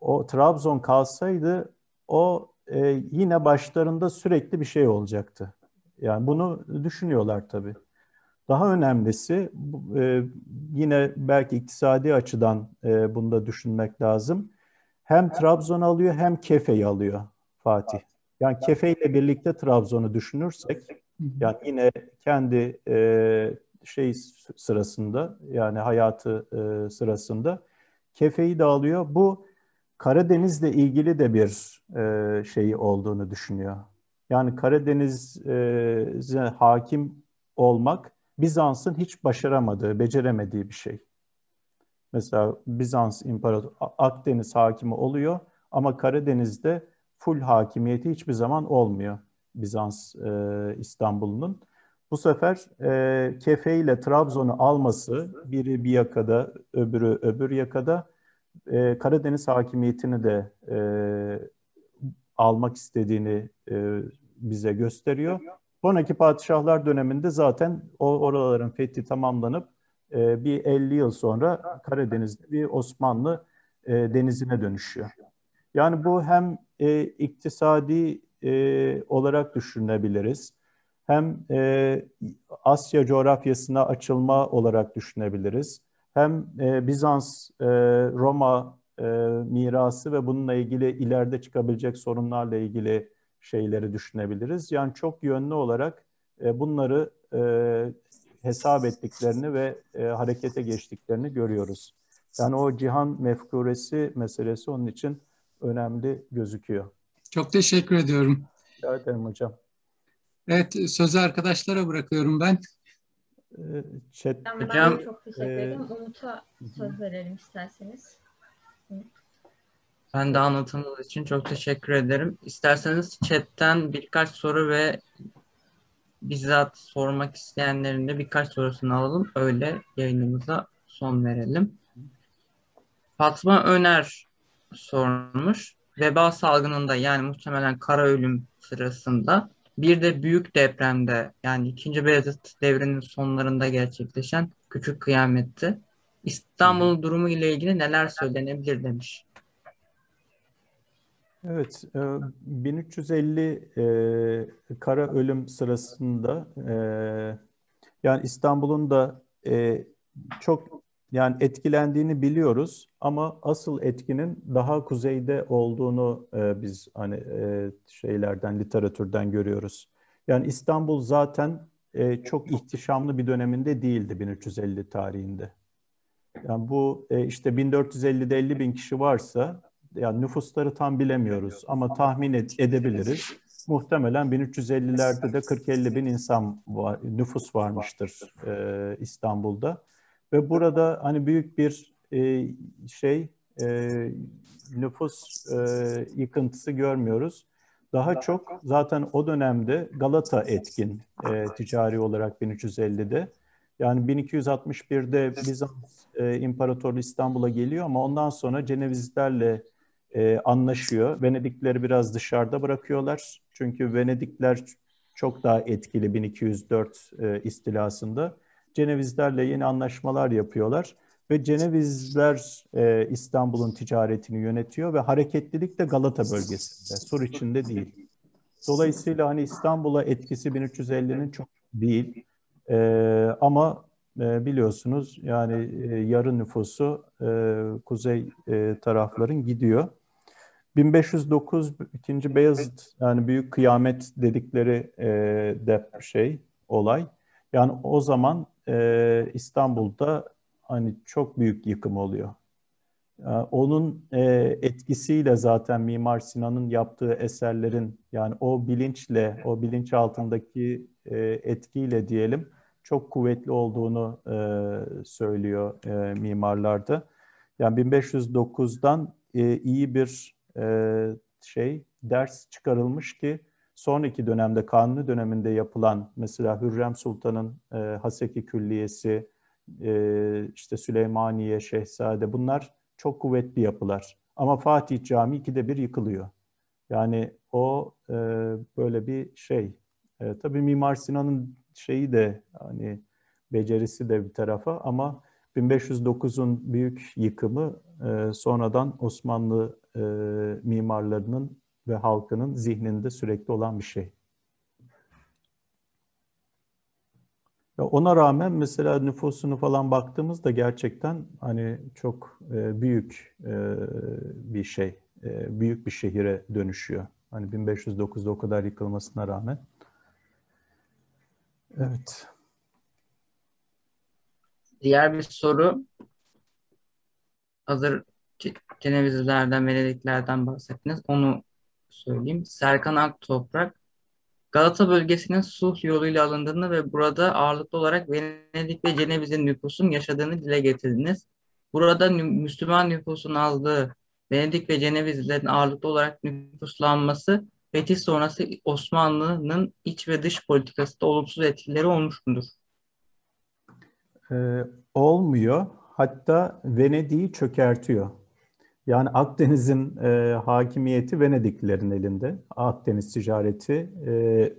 o Trabzon kalsaydı o e, yine başlarında sürekli bir şey olacaktı. Yani bunu düşünüyorlar tabii. Daha önemlisi e, yine belki iktisadi açıdan e, bunu da düşünmek lazım. Hem Trabzon alıyor hem Kefe'yi alıyor Fatih. Yani Kefe ile birlikte Trabzon'u düşünürsek yani yine kendi e, şey sırasında yani hayatı e, sırasında kefeyi dağılıyor. Bu Karadeniz'le ilgili de bir e, şeyi olduğunu düşünüyor. Yani Karadeniz'e hakim olmak Bizans'ın hiç başaramadığı, beceremediği bir şey. Mesela Bizans İmparator Akdeniz hakimi oluyor ama Karadeniz'de full hakimiyeti hiçbir zaman olmuyor Bizans e, İstanbul'un. Bu sefer e, Kefe ile Trabzon'u alması biri bir yakada, öbürü öbür yakada e, Karadeniz hakimiyetini de e, almak istediğini e, bize gösteriyor. Sonraki padişahlar döneminde zaten o oraların fethi tamamlanıp e, bir 50 yıl sonra Karadeniz'de bir Osmanlı e, denizine dönüşüyor. Yani bu hem e, iktisadi e, olarak düşünebiliriz hem e, Asya coğrafyasına açılma olarak düşünebiliriz. Hem e, Bizans, e, Roma e, mirası ve bununla ilgili ileride çıkabilecek sorunlarla ilgili şeyleri düşünebiliriz. Yani çok yönlü olarak e, bunları e, hesap ettiklerini ve e, harekete geçtiklerini görüyoruz. Yani o cihan mefkuresi meselesi onun için önemli gözüküyor. Çok teşekkür ediyorum. Rica ederim hocam. Evet, sözü arkadaşlara bırakıyorum ben. Ee, chat. Ben, ben de çok teşekkür e, ederim. Ee, Umut'a söz verelim isterseniz. Ben de anlatımınız için çok teşekkür ederim. İsterseniz chatten birkaç soru ve bizzat sormak isteyenlerin de birkaç sorusunu alalım. Öyle yayınımıza son verelim. Fatma Öner sormuş. Veba salgınında yani muhtemelen kara ölüm sırasında bir de büyük depremde yani 2. Beyazıt devrinin sonlarında gerçekleşen küçük kıyametti. İstanbul durumu ile ilgili neler söylenebilir demiş. Evet, 1350 e, e, kara ölüm sırasında e, yani İstanbul'un da e, çok yani etkilendiğini biliyoruz ama asıl etkinin daha kuzeyde olduğunu e, biz hani e, şeylerden, literatürden görüyoruz. Yani İstanbul zaten e, çok ihtişamlı bir döneminde değildi 1350 tarihinde. Yani bu e, işte 1450'de 50 bin kişi varsa yani nüfusları tam bilemiyoruz ama tahmin et, edebiliriz. Muhtemelen 1350'lerde de 40-50 bin insan var, nüfus varmıştır e, İstanbul'da. Ve burada hani büyük bir e, şey e, nüfus e, yıkıntısı görmüyoruz. Daha çok zaten o dönemde Galata etkin e, ticari olarak 1350'de. Yani 1261'de Bizans e, İmparatorluğu İstanbul'a geliyor ama ondan sonra Cenevizlerle e, anlaşıyor. Venedikleri biraz dışarıda bırakıyorlar. Çünkü Venedikler çok daha etkili 1204 e, istilasında. Cenevizlerle yeni anlaşmalar yapıyorlar ve Cenevizler e, İstanbul'un ticaretini yönetiyor ve hareketlilik de Galata bölgesinde, Sur içinde değil. Dolayısıyla hani İstanbul'a etkisi 1350'nin çok değil e, ama e, biliyorsunuz yani e, yarı nüfusu e, kuzey e, tarafların gidiyor. 1509 ikinci Beyazıt yani büyük kıyamet dedikleri e, de şey olay. Yani o zaman e, İstanbul'da hani çok büyük yıkım oluyor. Yani ee, onun e, etkisiyle zaten Mimar Sinan'ın yaptığı eserlerin yani o bilinçle, o bilinç altındaki e, etkiyle diyelim çok kuvvetli olduğunu e, söylüyor e, mimarlarda. Yani 1509'dan e, iyi bir e, şey ders çıkarılmış ki sonraki dönemde Kanuni döneminde yapılan mesela Hürrem Sultan'ın e, Haseki Külliyesi, e, işte Süleymaniye, Şehzade bunlar çok kuvvetli yapılar. Ama Fatih Camii ikide bir yıkılıyor. Yani o e, böyle bir şey. E, tabii Mimar Sinan'ın şeyi de hani becerisi de bir tarafa ama 1509'un büyük yıkımı e, sonradan Osmanlı e, mimarlarının ve halkının zihninde sürekli olan bir şey. Ya ona rağmen mesela nüfusunu falan baktığımızda gerçekten hani çok e, büyük e, bir şey, e, büyük bir şehire dönüşüyor. Hani 1509'da o kadar yıkılmasına rağmen. Evet. Diğer bir soru. Hazır Cenevizlilerden, Venediklerden bahsettiniz. Onu söyleyeyim. Serkan Toprak, Galata bölgesinin sulh yoluyla alındığını ve burada ağırlıklı olarak Venedik ve Ceneviz'in nüfusun yaşadığını dile getirdiniz. Burada Müslüman nüfusun azlığı, Venedik ve Cenevizlerin ağırlıklı olarak nüfuslanması fetih sonrası Osmanlı'nın iç ve dış politikasında olumsuz etkileri olmuş mudur? Ee, olmuyor. Hatta Venedik'i çökertiyor. Yani Akdeniz'in e, hakimiyeti Venediklilerin elinde. Akdeniz ticareti e,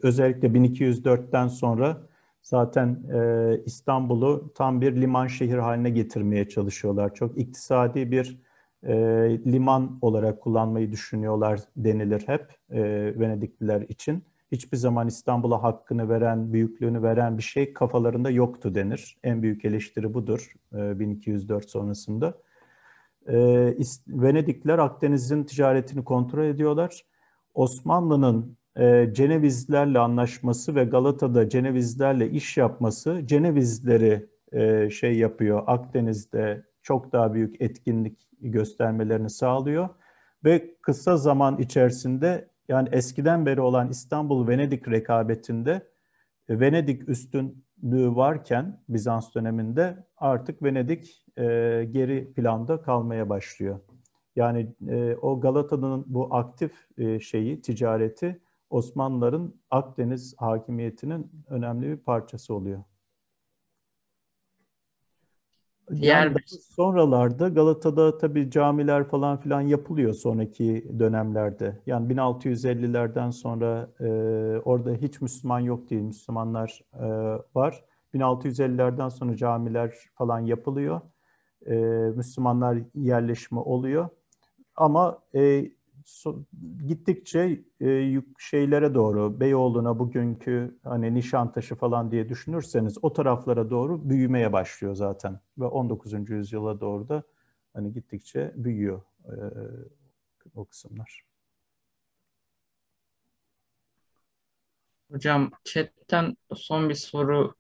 özellikle 1204'ten sonra zaten e, İstanbul'u tam bir liman şehir haline getirmeye çalışıyorlar. Çok iktisadi bir e, liman olarak kullanmayı düşünüyorlar denilir hep e, Venedikliler için. Hiçbir zaman İstanbul'a hakkını veren, büyüklüğünü veren bir şey kafalarında yoktu denir. En büyük eleştiri budur e, 1204 sonrasında e, ee, Venedikler Akdeniz'in ticaretini kontrol ediyorlar. Osmanlı'nın e, Cenevizlerle anlaşması ve Galata'da Cenevizlerle iş yapması Cenevizleri e, şey yapıyor. Akdeniz'de çok daha büyük etkinlik göstermelerini sağlıyor ve kısa zaman içerisinde yani eskiden beri olan İstanbul-Venedik rekabetinde Venedik üstün varken Bizans döneminde artık Venedik e, geri planda kalmaya başlıyor. Yani e, o Galata'nın bu aktif e, şeyi, ticareti Osmanlıların Akdeniz hakimiyetinin önemli bir parçası oluyor. Diğer yani sonralarda Galata'da tabii camiler falan filan yapılıyor sonraki dönemlerde. Yani 1650'lerden sonra e, orada hiç Müslüman yok değil, Müslümanlar e, var. 1650'lerden sonra camiler falan yapılıyor. E, Müslümanlar yerleşme oluyor. Ama e, gittikçe e, şeylere doğru Beyoğlu'na bugünkü hani Nişantaşı falan diye düşünürseniz o taraflara doğru büyümeye başlıyor zaten ve 19. yüzyıla doğru da hani gittikçe büyüyor e, o kısımlar. Hocam chatten son bir soru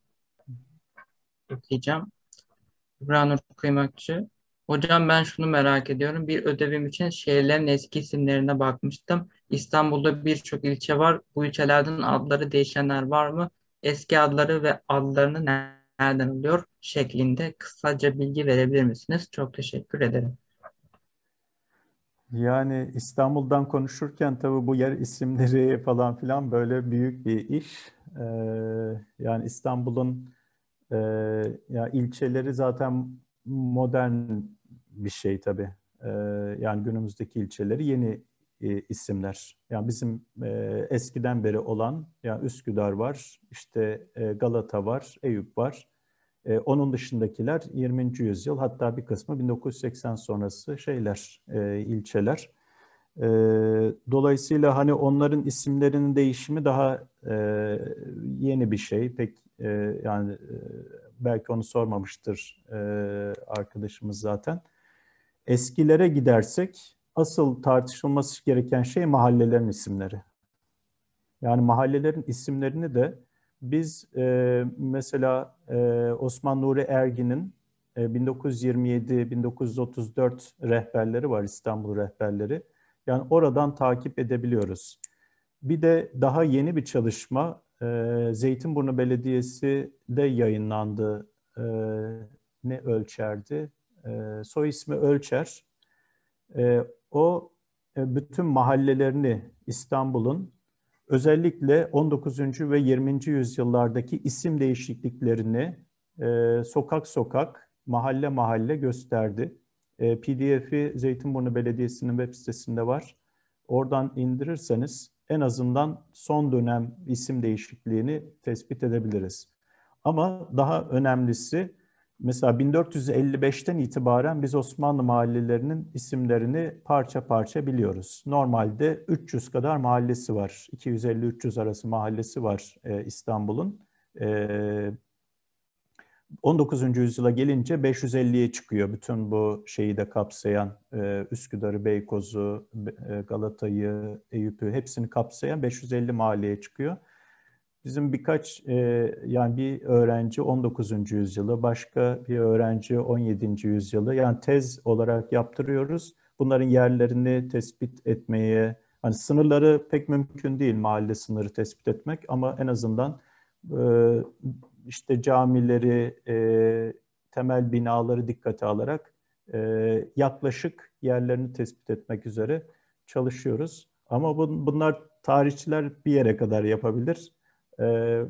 ekleyeceğim. İbrahim Kıymakçı Hocam ben şunu merak ediyorum. Bir ödevim için şehirlerin eski isimlerine bakmıştım. İstanbul'da birçok ilçe var. Bu ilçelerden adları değişenler var mı? Eski adları ve adlarını nereden alıyor şeklinde kısaca bilgi verebilir misiniz? Çok teşekkür ederim. Yani İstanbul'dan konuşurken tabii bu yer isimleri falan filan böyle büyük bir iş. Ee, yani İstanbul'un e, ya ilçeleri zaten modern bir şey tabii. E, yani günümüzdeki ilçeleri yeni e, isimler. Yani bizim e, eskiden beri olan yani Üsküdar var, işte e, Galata var, Eyüp var. E, onun dışındakiler 20. yüzyıl hatta bir kısmı 1980 sonrası şeyler, e, ilçeler. E, dolayısıyla hani onların isimlerinin değişimi daha e, yeni bir şey. Pek e, yani e, belki onu sormamıştır e, arkadaşımız zaten. Eskilere gidersek asıl tartışılması gereken şey mahallelerin isimleri. Yani mahallelerin isimlerini de biz e, mesela e, Osman Nuri Ergin'in e, 1927-1934 rehberleri var İstanbul rehberleri. Yani oradan takip edebiliyoruz. Bir de daha yeni bir çalışma e, Zeytinburnu Belediyesi'de yayınlandı. E, ne ölçerdi? Ee, soy ismi Ölçer. Ee, o e, bütün mahallelerini İstanbul'un özellikle 19. ve 20. yüzyıllardaki isim değişikliklerini e, sokak sokak, mahalle mahalle gösterdi. E, PDF'i Zeytinburnu Belediyesi'nin web sitesinde var. Oradan indirirseniz en azından son dönem isim değişikliğini tespit edebiliriz. Ama daha önemlisi Mesela 1455'ten itibaren biz Osmanlı mahallelerinin isimlerini parça parça biliyoruz. Normalde 300 kadar mahallesi var. 250-300 arası mahallesi var e, İstanbul'un. E, 19. yüzyıla gelince 550'ye çıkıyor bütün bu şeyi de kapsayan e, Üsküdar'ı, Beykoz'u, e, Galata'yı, Eyüp'ü hepsini kapsayan 550 mahalleye çıkıyor. Bizim birkaç e, yani bir öğrenci 19. yüzyılı, başka bir öğrenci 17. yüzyılı yani tez olarak yaptırıyoruz. Bunların yerlerini tespit etmeye, hani sınırları pek mümkün değil mahalle sınırı tespit etmek ama en azından e, işte camileri, e, temel binaları dikkate alarak e, yaklaşık yerlerini tespit etmek üzere çalışıyoruz. Ama bun, bunlar tarihçiler bir yere kadar yapabilir.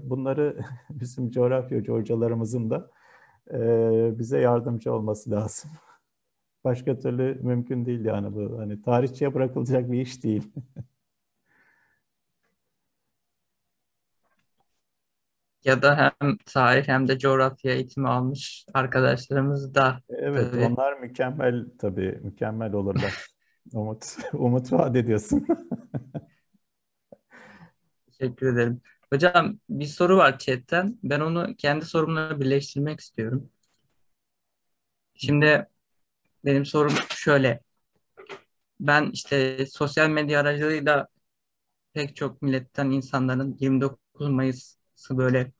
Bunları bizim coğrafya hocalarımızın da bize yardımcı olması lazım. Başka türlü mümkün değil yani bu. Hani tarihçiye bırakılacak bir iş değil. ya da hem tarih hem de coğrafya eğitimi almış arkadaşlarımız da. Evet tabii. onlar mükemmel tabii mükemmel olurlar. umut, umut vaat ediyorsun. Teşekkür ederim. Hocam bir soru var chatten. Ben onu kendi sorumla birleştirmek istiyorum. Şimdi benim sorum şöyle. Ben işte sosyal medya aracılığıyla pek çok milletten insanların 29 Mayıs'ı böyle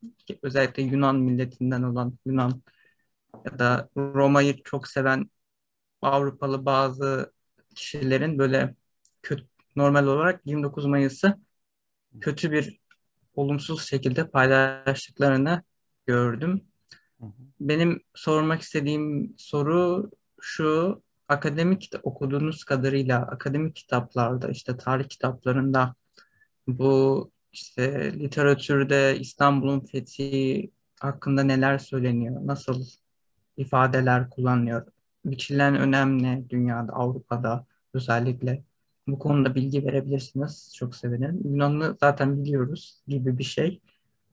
özellikle Yunan milletinden olan Yunan ya da Roma'yı çok seven Avrupalı bazı kişilerin böyle kötü normal olarak 29 Mayıs'ı kötü bir olumsuz şekilde paylaştıklarını gördüm. Benim sormak istediğim soru şu, akademik okuduğunuz kadarıyla akademik kitaplarda işte tarih kitaplarında bu işte literatürde İstanbul'un fethi hakkında neler söyleniyor, nasıl ifadeler kullanıyor, biçilen önem ne dünyada, Avrupa'da özellikle? bu konuda bilgi verebilirsiniz. Çok sevinirim. Yunanlı zaten biliyoruz gibi bir şey.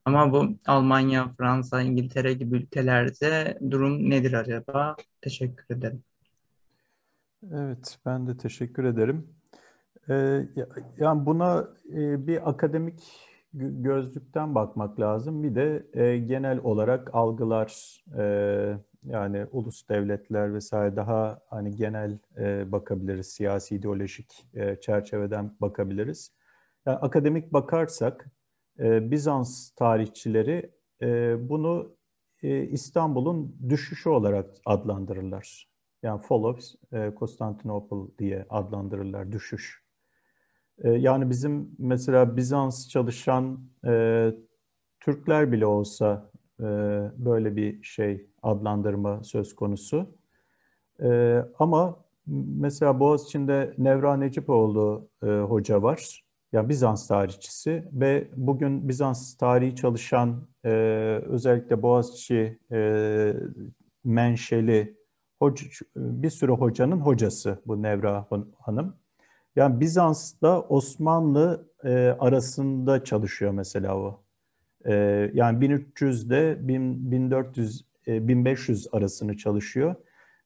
Ama bu Almanya, Fransa, İngiltere gibi ülkelerde durum nedir acaba? Teşekkür ederim. Evet, ben de teşekkür ederim. Ee, yani buna e, bir akademik gözlükten bakmak lazım. Bir de e, genel olarak algılar e, yani ulus devletler vesaire daha hani genel e, bakabiliriz. Siyasi ideolojik e, çerçeveden bakabiliriz. Yani akademik bakarsak e, Bizans tarihçileri e, bunu e, İstanbul'un düşüşü olarak adlandırırlar. Yani fall of e, Constantinople diye adlandırırlar düşüş ee, yani bizim mesela Bizans çalışan e, Türkler bile olsa e, böyle bir şey adlandırma söz konusu. E, ama mesela Boğaziçi'nde Nevra Necipoğlu e, hoca var. yani Bizans tarihçisi ve bugün Bizans tarihi çalışan e, özellikle Boğaziçi e, menşeli hoca, bir sürü hocanın hocası bu Nevra Hanım. Yani Bizans'ta Osmanlı e, arasında çalışıyor mesela o. E, yani 1300'de 1400 e, 1500 arasını çalışıyor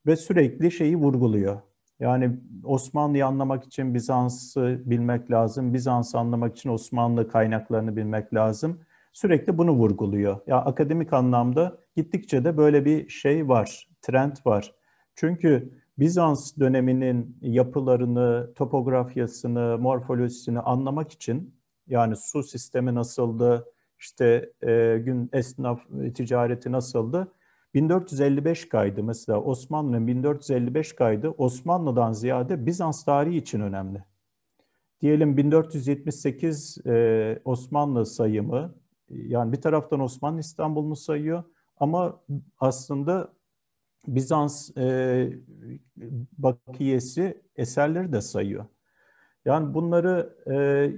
ve sürekli şeyi vurguluyor. Yani Osmanlı'yı anlamak için Bizans'ı bilmek lazım. Bizans'ı anlamak için Osmanlı kaynaklarını bilmek lazım. Sürekli bunu vurguluyor. Ya yani akademik anlamda gittikçe de böyle bir şey var, trend var. Çünkü Bizans döneminin yapılarını, topografyasını, morfolojisini anlamak için yani su sistemi nasıldı, işte e, gün esnaf ticareti nasıldı? 1455 kaydı mesela Osmanlı'nın 1455 kaydı Osmanlı'dan ziyade Bizans tarihi için önemli. Diyelim 1478 e, Osmanlı sayımı yani bir taraftan Osmanlı İstanbul'unu sayıyor ama aslında Bizans e, bakiyesi eserleri de sayıyor. Yani bunları, e,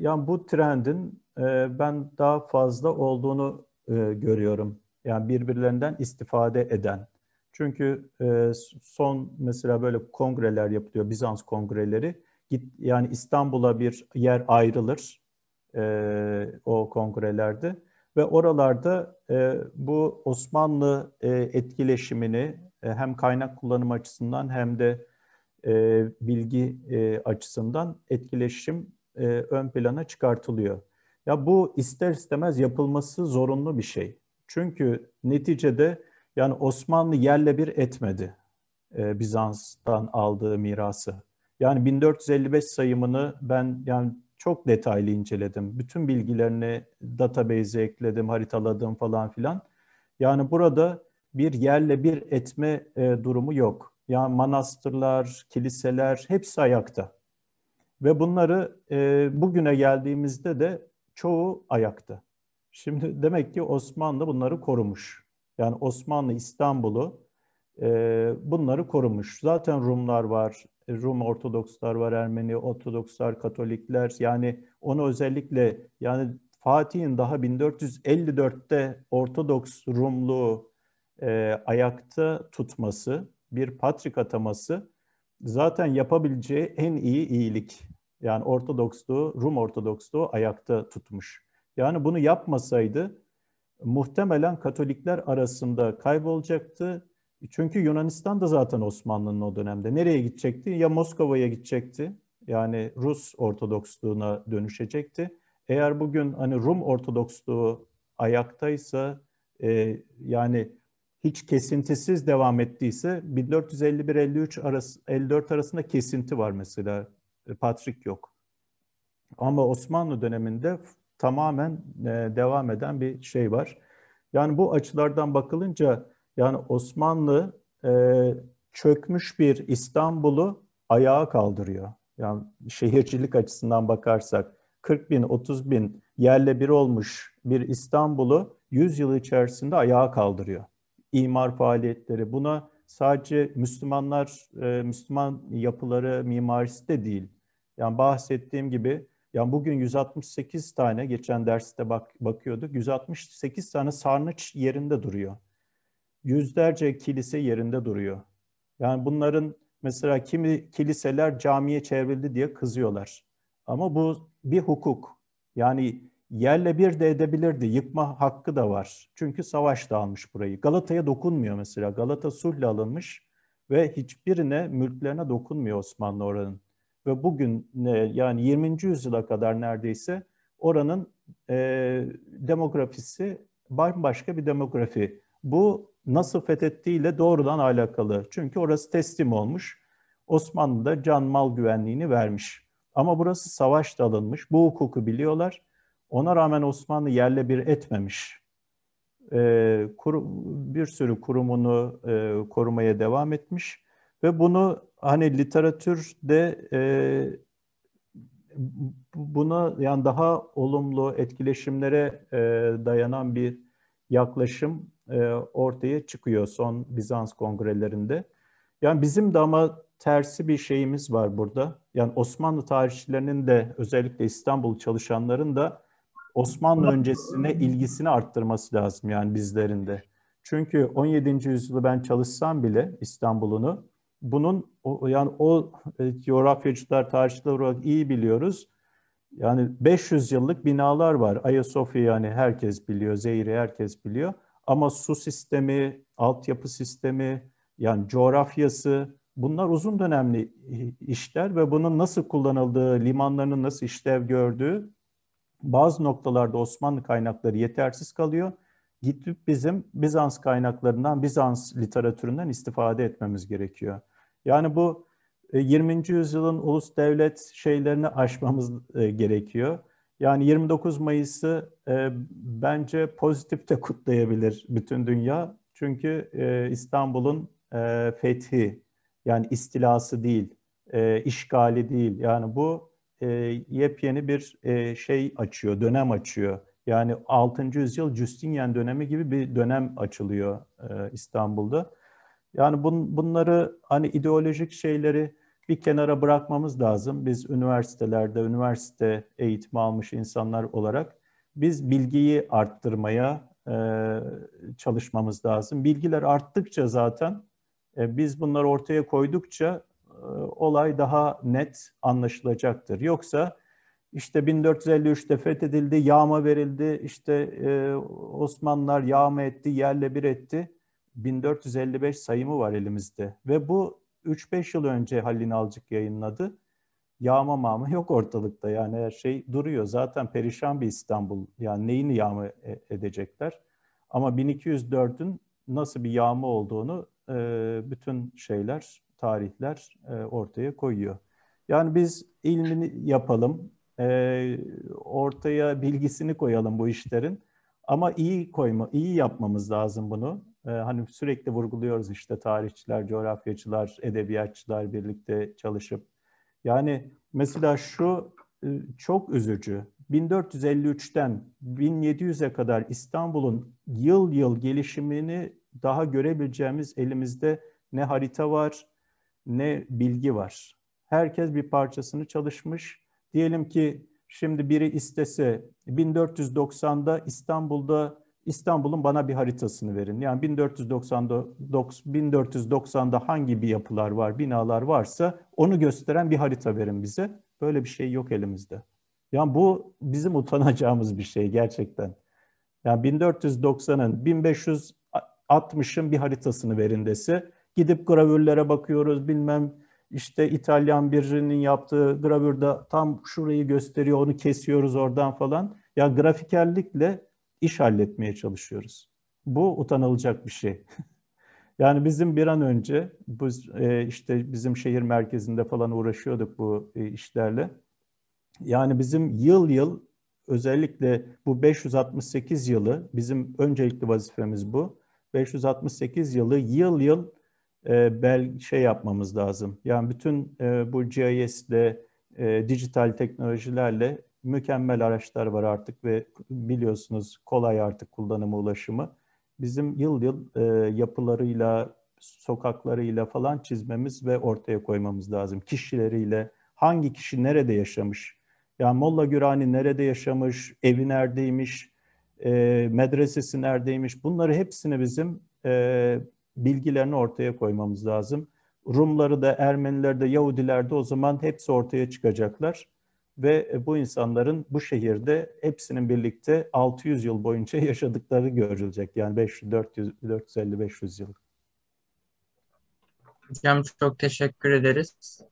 yani bu trendin e, ben daha fazla olduğunu e, görüyorum. Yani birbirlerinden istifade eden. Çünkü e, son mesela böyle kongreler yapılıyor, Bizans kongreleri. Git, yani İstanbul'a bir yer ayrılır e, o kongrelerde ve oralarda e, bu Osmanlı e, etkileşimini e, hem kaynak kullanımı açısından hem de e, bilgi e, açısından etkileşim e, ön plana çıkartılıyor. Ya bu ister istemez yapılması zorunlu bir şey. Çünkü neticede yani Osmanlı yerle bir etmedi e, Bizans'tan aldığı mirası. Yani 1455 sayımını ben yani çok detaylı inceledim. Bütün bilgilerini database'e ekledim, haritaladım falan filan. Yani burada bir yerle bir etme e, durumu yok. Yani manastırlar, kiliseler hepsi ayakta. Ve bunları e, bugüne geldiğimizde de çoğu ayakta. Şimdi demek ki Osmanlı bunları korumuş. Yani Osmanlı İstanbul'u e, bunları korumuş. Zaten Rumlar var, Rum Ortodokslar var, Ermeni Ortodokslar, Katolikler. Yani onu özellikle yani Fatih'in daha 1454'te Ortodoks Rumluğu e, ayakta tutması, bir patrik ataması zaten yapabileceği en iyi iyilik. Yani Ortodoksluğu, Rum Ortodoksluğu ayakta tutmuş. Yani bunu yapmasaydı muhtemelen Katolikler arasında kaybolacaktı. Çünkü Yunanistan da zaten Osmanlı'nın o dönemde. Nereye gidecekti? Ya Moskova'ya gidecekti. Yani Rus Ortodoksluğuna dönüşecekti. Eğer bugün hani Rum Ortodoksluğu ayaktaysa e, yani hiç kesintisiz devam ettiyse 1451-53 arası 54 arasında kesinti var mesela. E, Patrik yok. Ama Osmanlı döneminde tamamen e, devam eden bir şey var. Yani bu açılardan bakılınca yani Osmanlı e, çökmüş bir İstanbul'u ayağa kaldırıyor. Yani şehircilik açısından bakarsak 40 bin, 30 bin yerle bir olmuş bir İstanbul'u 100 yıl içerisinde ayağa kaldırıyor imar faaliyetleri. Buna sadece Müslümanlar, e, Müslüman yapıları mimarisi de değil. Yani bahsettiğim gibi yani bugün 168 tane, geçen derste bak, bakıyorduk, 168 tane sarnıç yerinde duruyor. Yüzlerce kilise yerinde duruyor. Yani bunların mesela kimi kiliseler camiye çevrildi diye kızıyorlar. Ama bu bir hukuk. Yani yerle bir de edebilirdi. Yıkma hakkı da var. Çünkü savaş da almış burayı. Galata'ya dokunmuyor mesela. Galata sulhle alınmış ve hiçbirine mülklerine dokunmuyor Osmanlı oranın. Ve bugün e, yani 20. yüzyıla kadar neredeyse oranın e, demografisi bambaşka bir demografi. Bu nasıl fethettiğiyle doğrudan alakalı. Çünkü orası teslim olmuş. Osmanlı da can mal güvenliğini vermiş. Ama burası savaşta alınmış. Bu hukuku biliyorlar ona rağmen Osmanlı yerle bir etmemiş. E, ee, kur, bir sürü kurumunu e, korumaya devam etmiş ve bunu hani literatürde e, buna yani daha olumlu etkileşimlere e, dayanan bir yaklaşım e, ortaya çıkıyor son Bizans kongrelerinde. Yani bizim de ama tersi bir şeyimiz var burada. Yani Osmanlı tarihçilerinin de özellikle İstanbul çalışanların da Osmanlı öncesine ilgisini arttırması lazım yani bizlerin de. Çünkü 17. yüzyılı ben çalışsam bile İstanbul'unu bunun yani o e, coğrafyacılar, tarihçiler olarak iyi biliyoruz. Yani 500 yıllık binalar var. Ayasofya yani herkes biliyor, Zeyre herkes biliyor. Ama su sistemi, altyapı sistemi, yani coğrafyası bunlar uzun dönemli işler ve bunun nasıl kullanıldığı, limanlarının nasıl işlev gördüğü bazı noktalarda Osmanlı kaynakları yetersiz kalıyor. Gitip bizim Bizans kaynaklarından, Bizans literatüründen istifade etmemiz gerekiyor. Yani bu 20. E, yüzyılın ulus devlet şeylerini aşmamız e, gerekiyor. Yani 29 Mayıs'ı e, bence pozitif de kutlayabilir bütün dünya. Çünkü e, İstanbul'un e, fethi yani istilası değil, e, işgali değil. Yani bu e, yepyeni bir e, şey açıyor, dönem açıyor. Yani 6. yüzyıl Justinian dönemi gibi bir dönem açılıyor e, İstanbul'da. Yani bun, bunları hani ideolojik şeyleri bir kenara bırakmamız lazım. Biz üniversitelerde, üniversite eğitimi almış insanlar olarak biz bilgiyi arttırmaya e, çalışmamız lazım. Bilgiler arttıkça zaten e, biz bunları ortaya koydukça e, olay daha net anlaşılacaktır. Yoksa işte 1453'te fethedildi, yağma verildi, işte e, Osmanlılar yağma etti, yerle bir etti. 1455 sayımı var elimizde ve bu 3-5 yıl önce Halil Alcık yayınladı. Yağma mağma yok ortalıkta yani her şey duruyor. Zaten perişan bir İstanbul yani neyini yağma e, edecekler. Ama 1204'ün nasıl bir yağma olduğunu e, bütün şeyler tarihler e, ortaya koyuyor. Yani biz ilmini yapalım, e, ortaya bilgisini koyalım bu işlerin ama iyi koyma, iyi yapmamız lazım bunu. E, hani sürekli vurguluyoruz işte tarihçiler, coğrafyacılar, edebiyatçılar birlikte çalışıp. Yani mesela şu e, çok üzücü. 1453'ten 1700'e kadar İstanbul'un yıl yıl gelişimini daha görebileceğimiz elimizde ne harita var, ne bilgi var. Herkes bir parçasını çalışmış. Diyelim ki şimdi biri istese 1490'da İstanbul'da İstanbul'un bana bir haritasını verin. Yani 1490'da 1490'da hangi bir yapılar var, binalar varsa onu gösteren bir harita verin bize. Böyle bir şey yok elimizde. Yani bu bizim utanacağımız bir şey gerçekten. Yani 1490'ın, 1560'ın bir haritasını verin dese Gidip gravürlere bakıyoruz bilmem işte İtalyan birinin yaptığı gravürde tam şurayı gösteriyor onu kesiyoruz oradan falan. Ya grafikerlikle iş halletmeye çalışıyoruz. Bu utanılacak bir şey. yani bizim bir an önce biz, e, işte bizim şehir merkezinde falan uğraşıyorduk bu e, işlerle. Yani bizim yıl yıl özellikle bu 568 yılı bizim öncelikli vazifemiz bu. 568 yılı yıl yıl e, bel şey yapmamız lazım. Yani bütün e, bu GIS'de e, dijital teknolojilerle mükemmel araçlar var artık ve biliyorsunuz kolay artık kullanımı ulaşımı. Bizim yıl yıl e, yapılarıyla, sokaklarıyla falan çizmemiz ve ortaya koymamız lazım. Kişileriyle hangi kişi nerede yaşamış? Yani Molla Gürani nerede yaşamış, evi neredeymiş, e, medresesi neredeymiş? Bunları hepsini bizim e, bilgilerini ortaya koymamız lazım. Rumları da, Ermenileri de, Yahudiler de o zaman hepsi ortaya çıkacaklar. Ve e, bu insanların bu şehirde hepsinin birlikte 600 yıl boyunca yaşadıkları görülecek. Yani 500, 400, 450-500 yıl. Hocam çok teşekkür ederiz.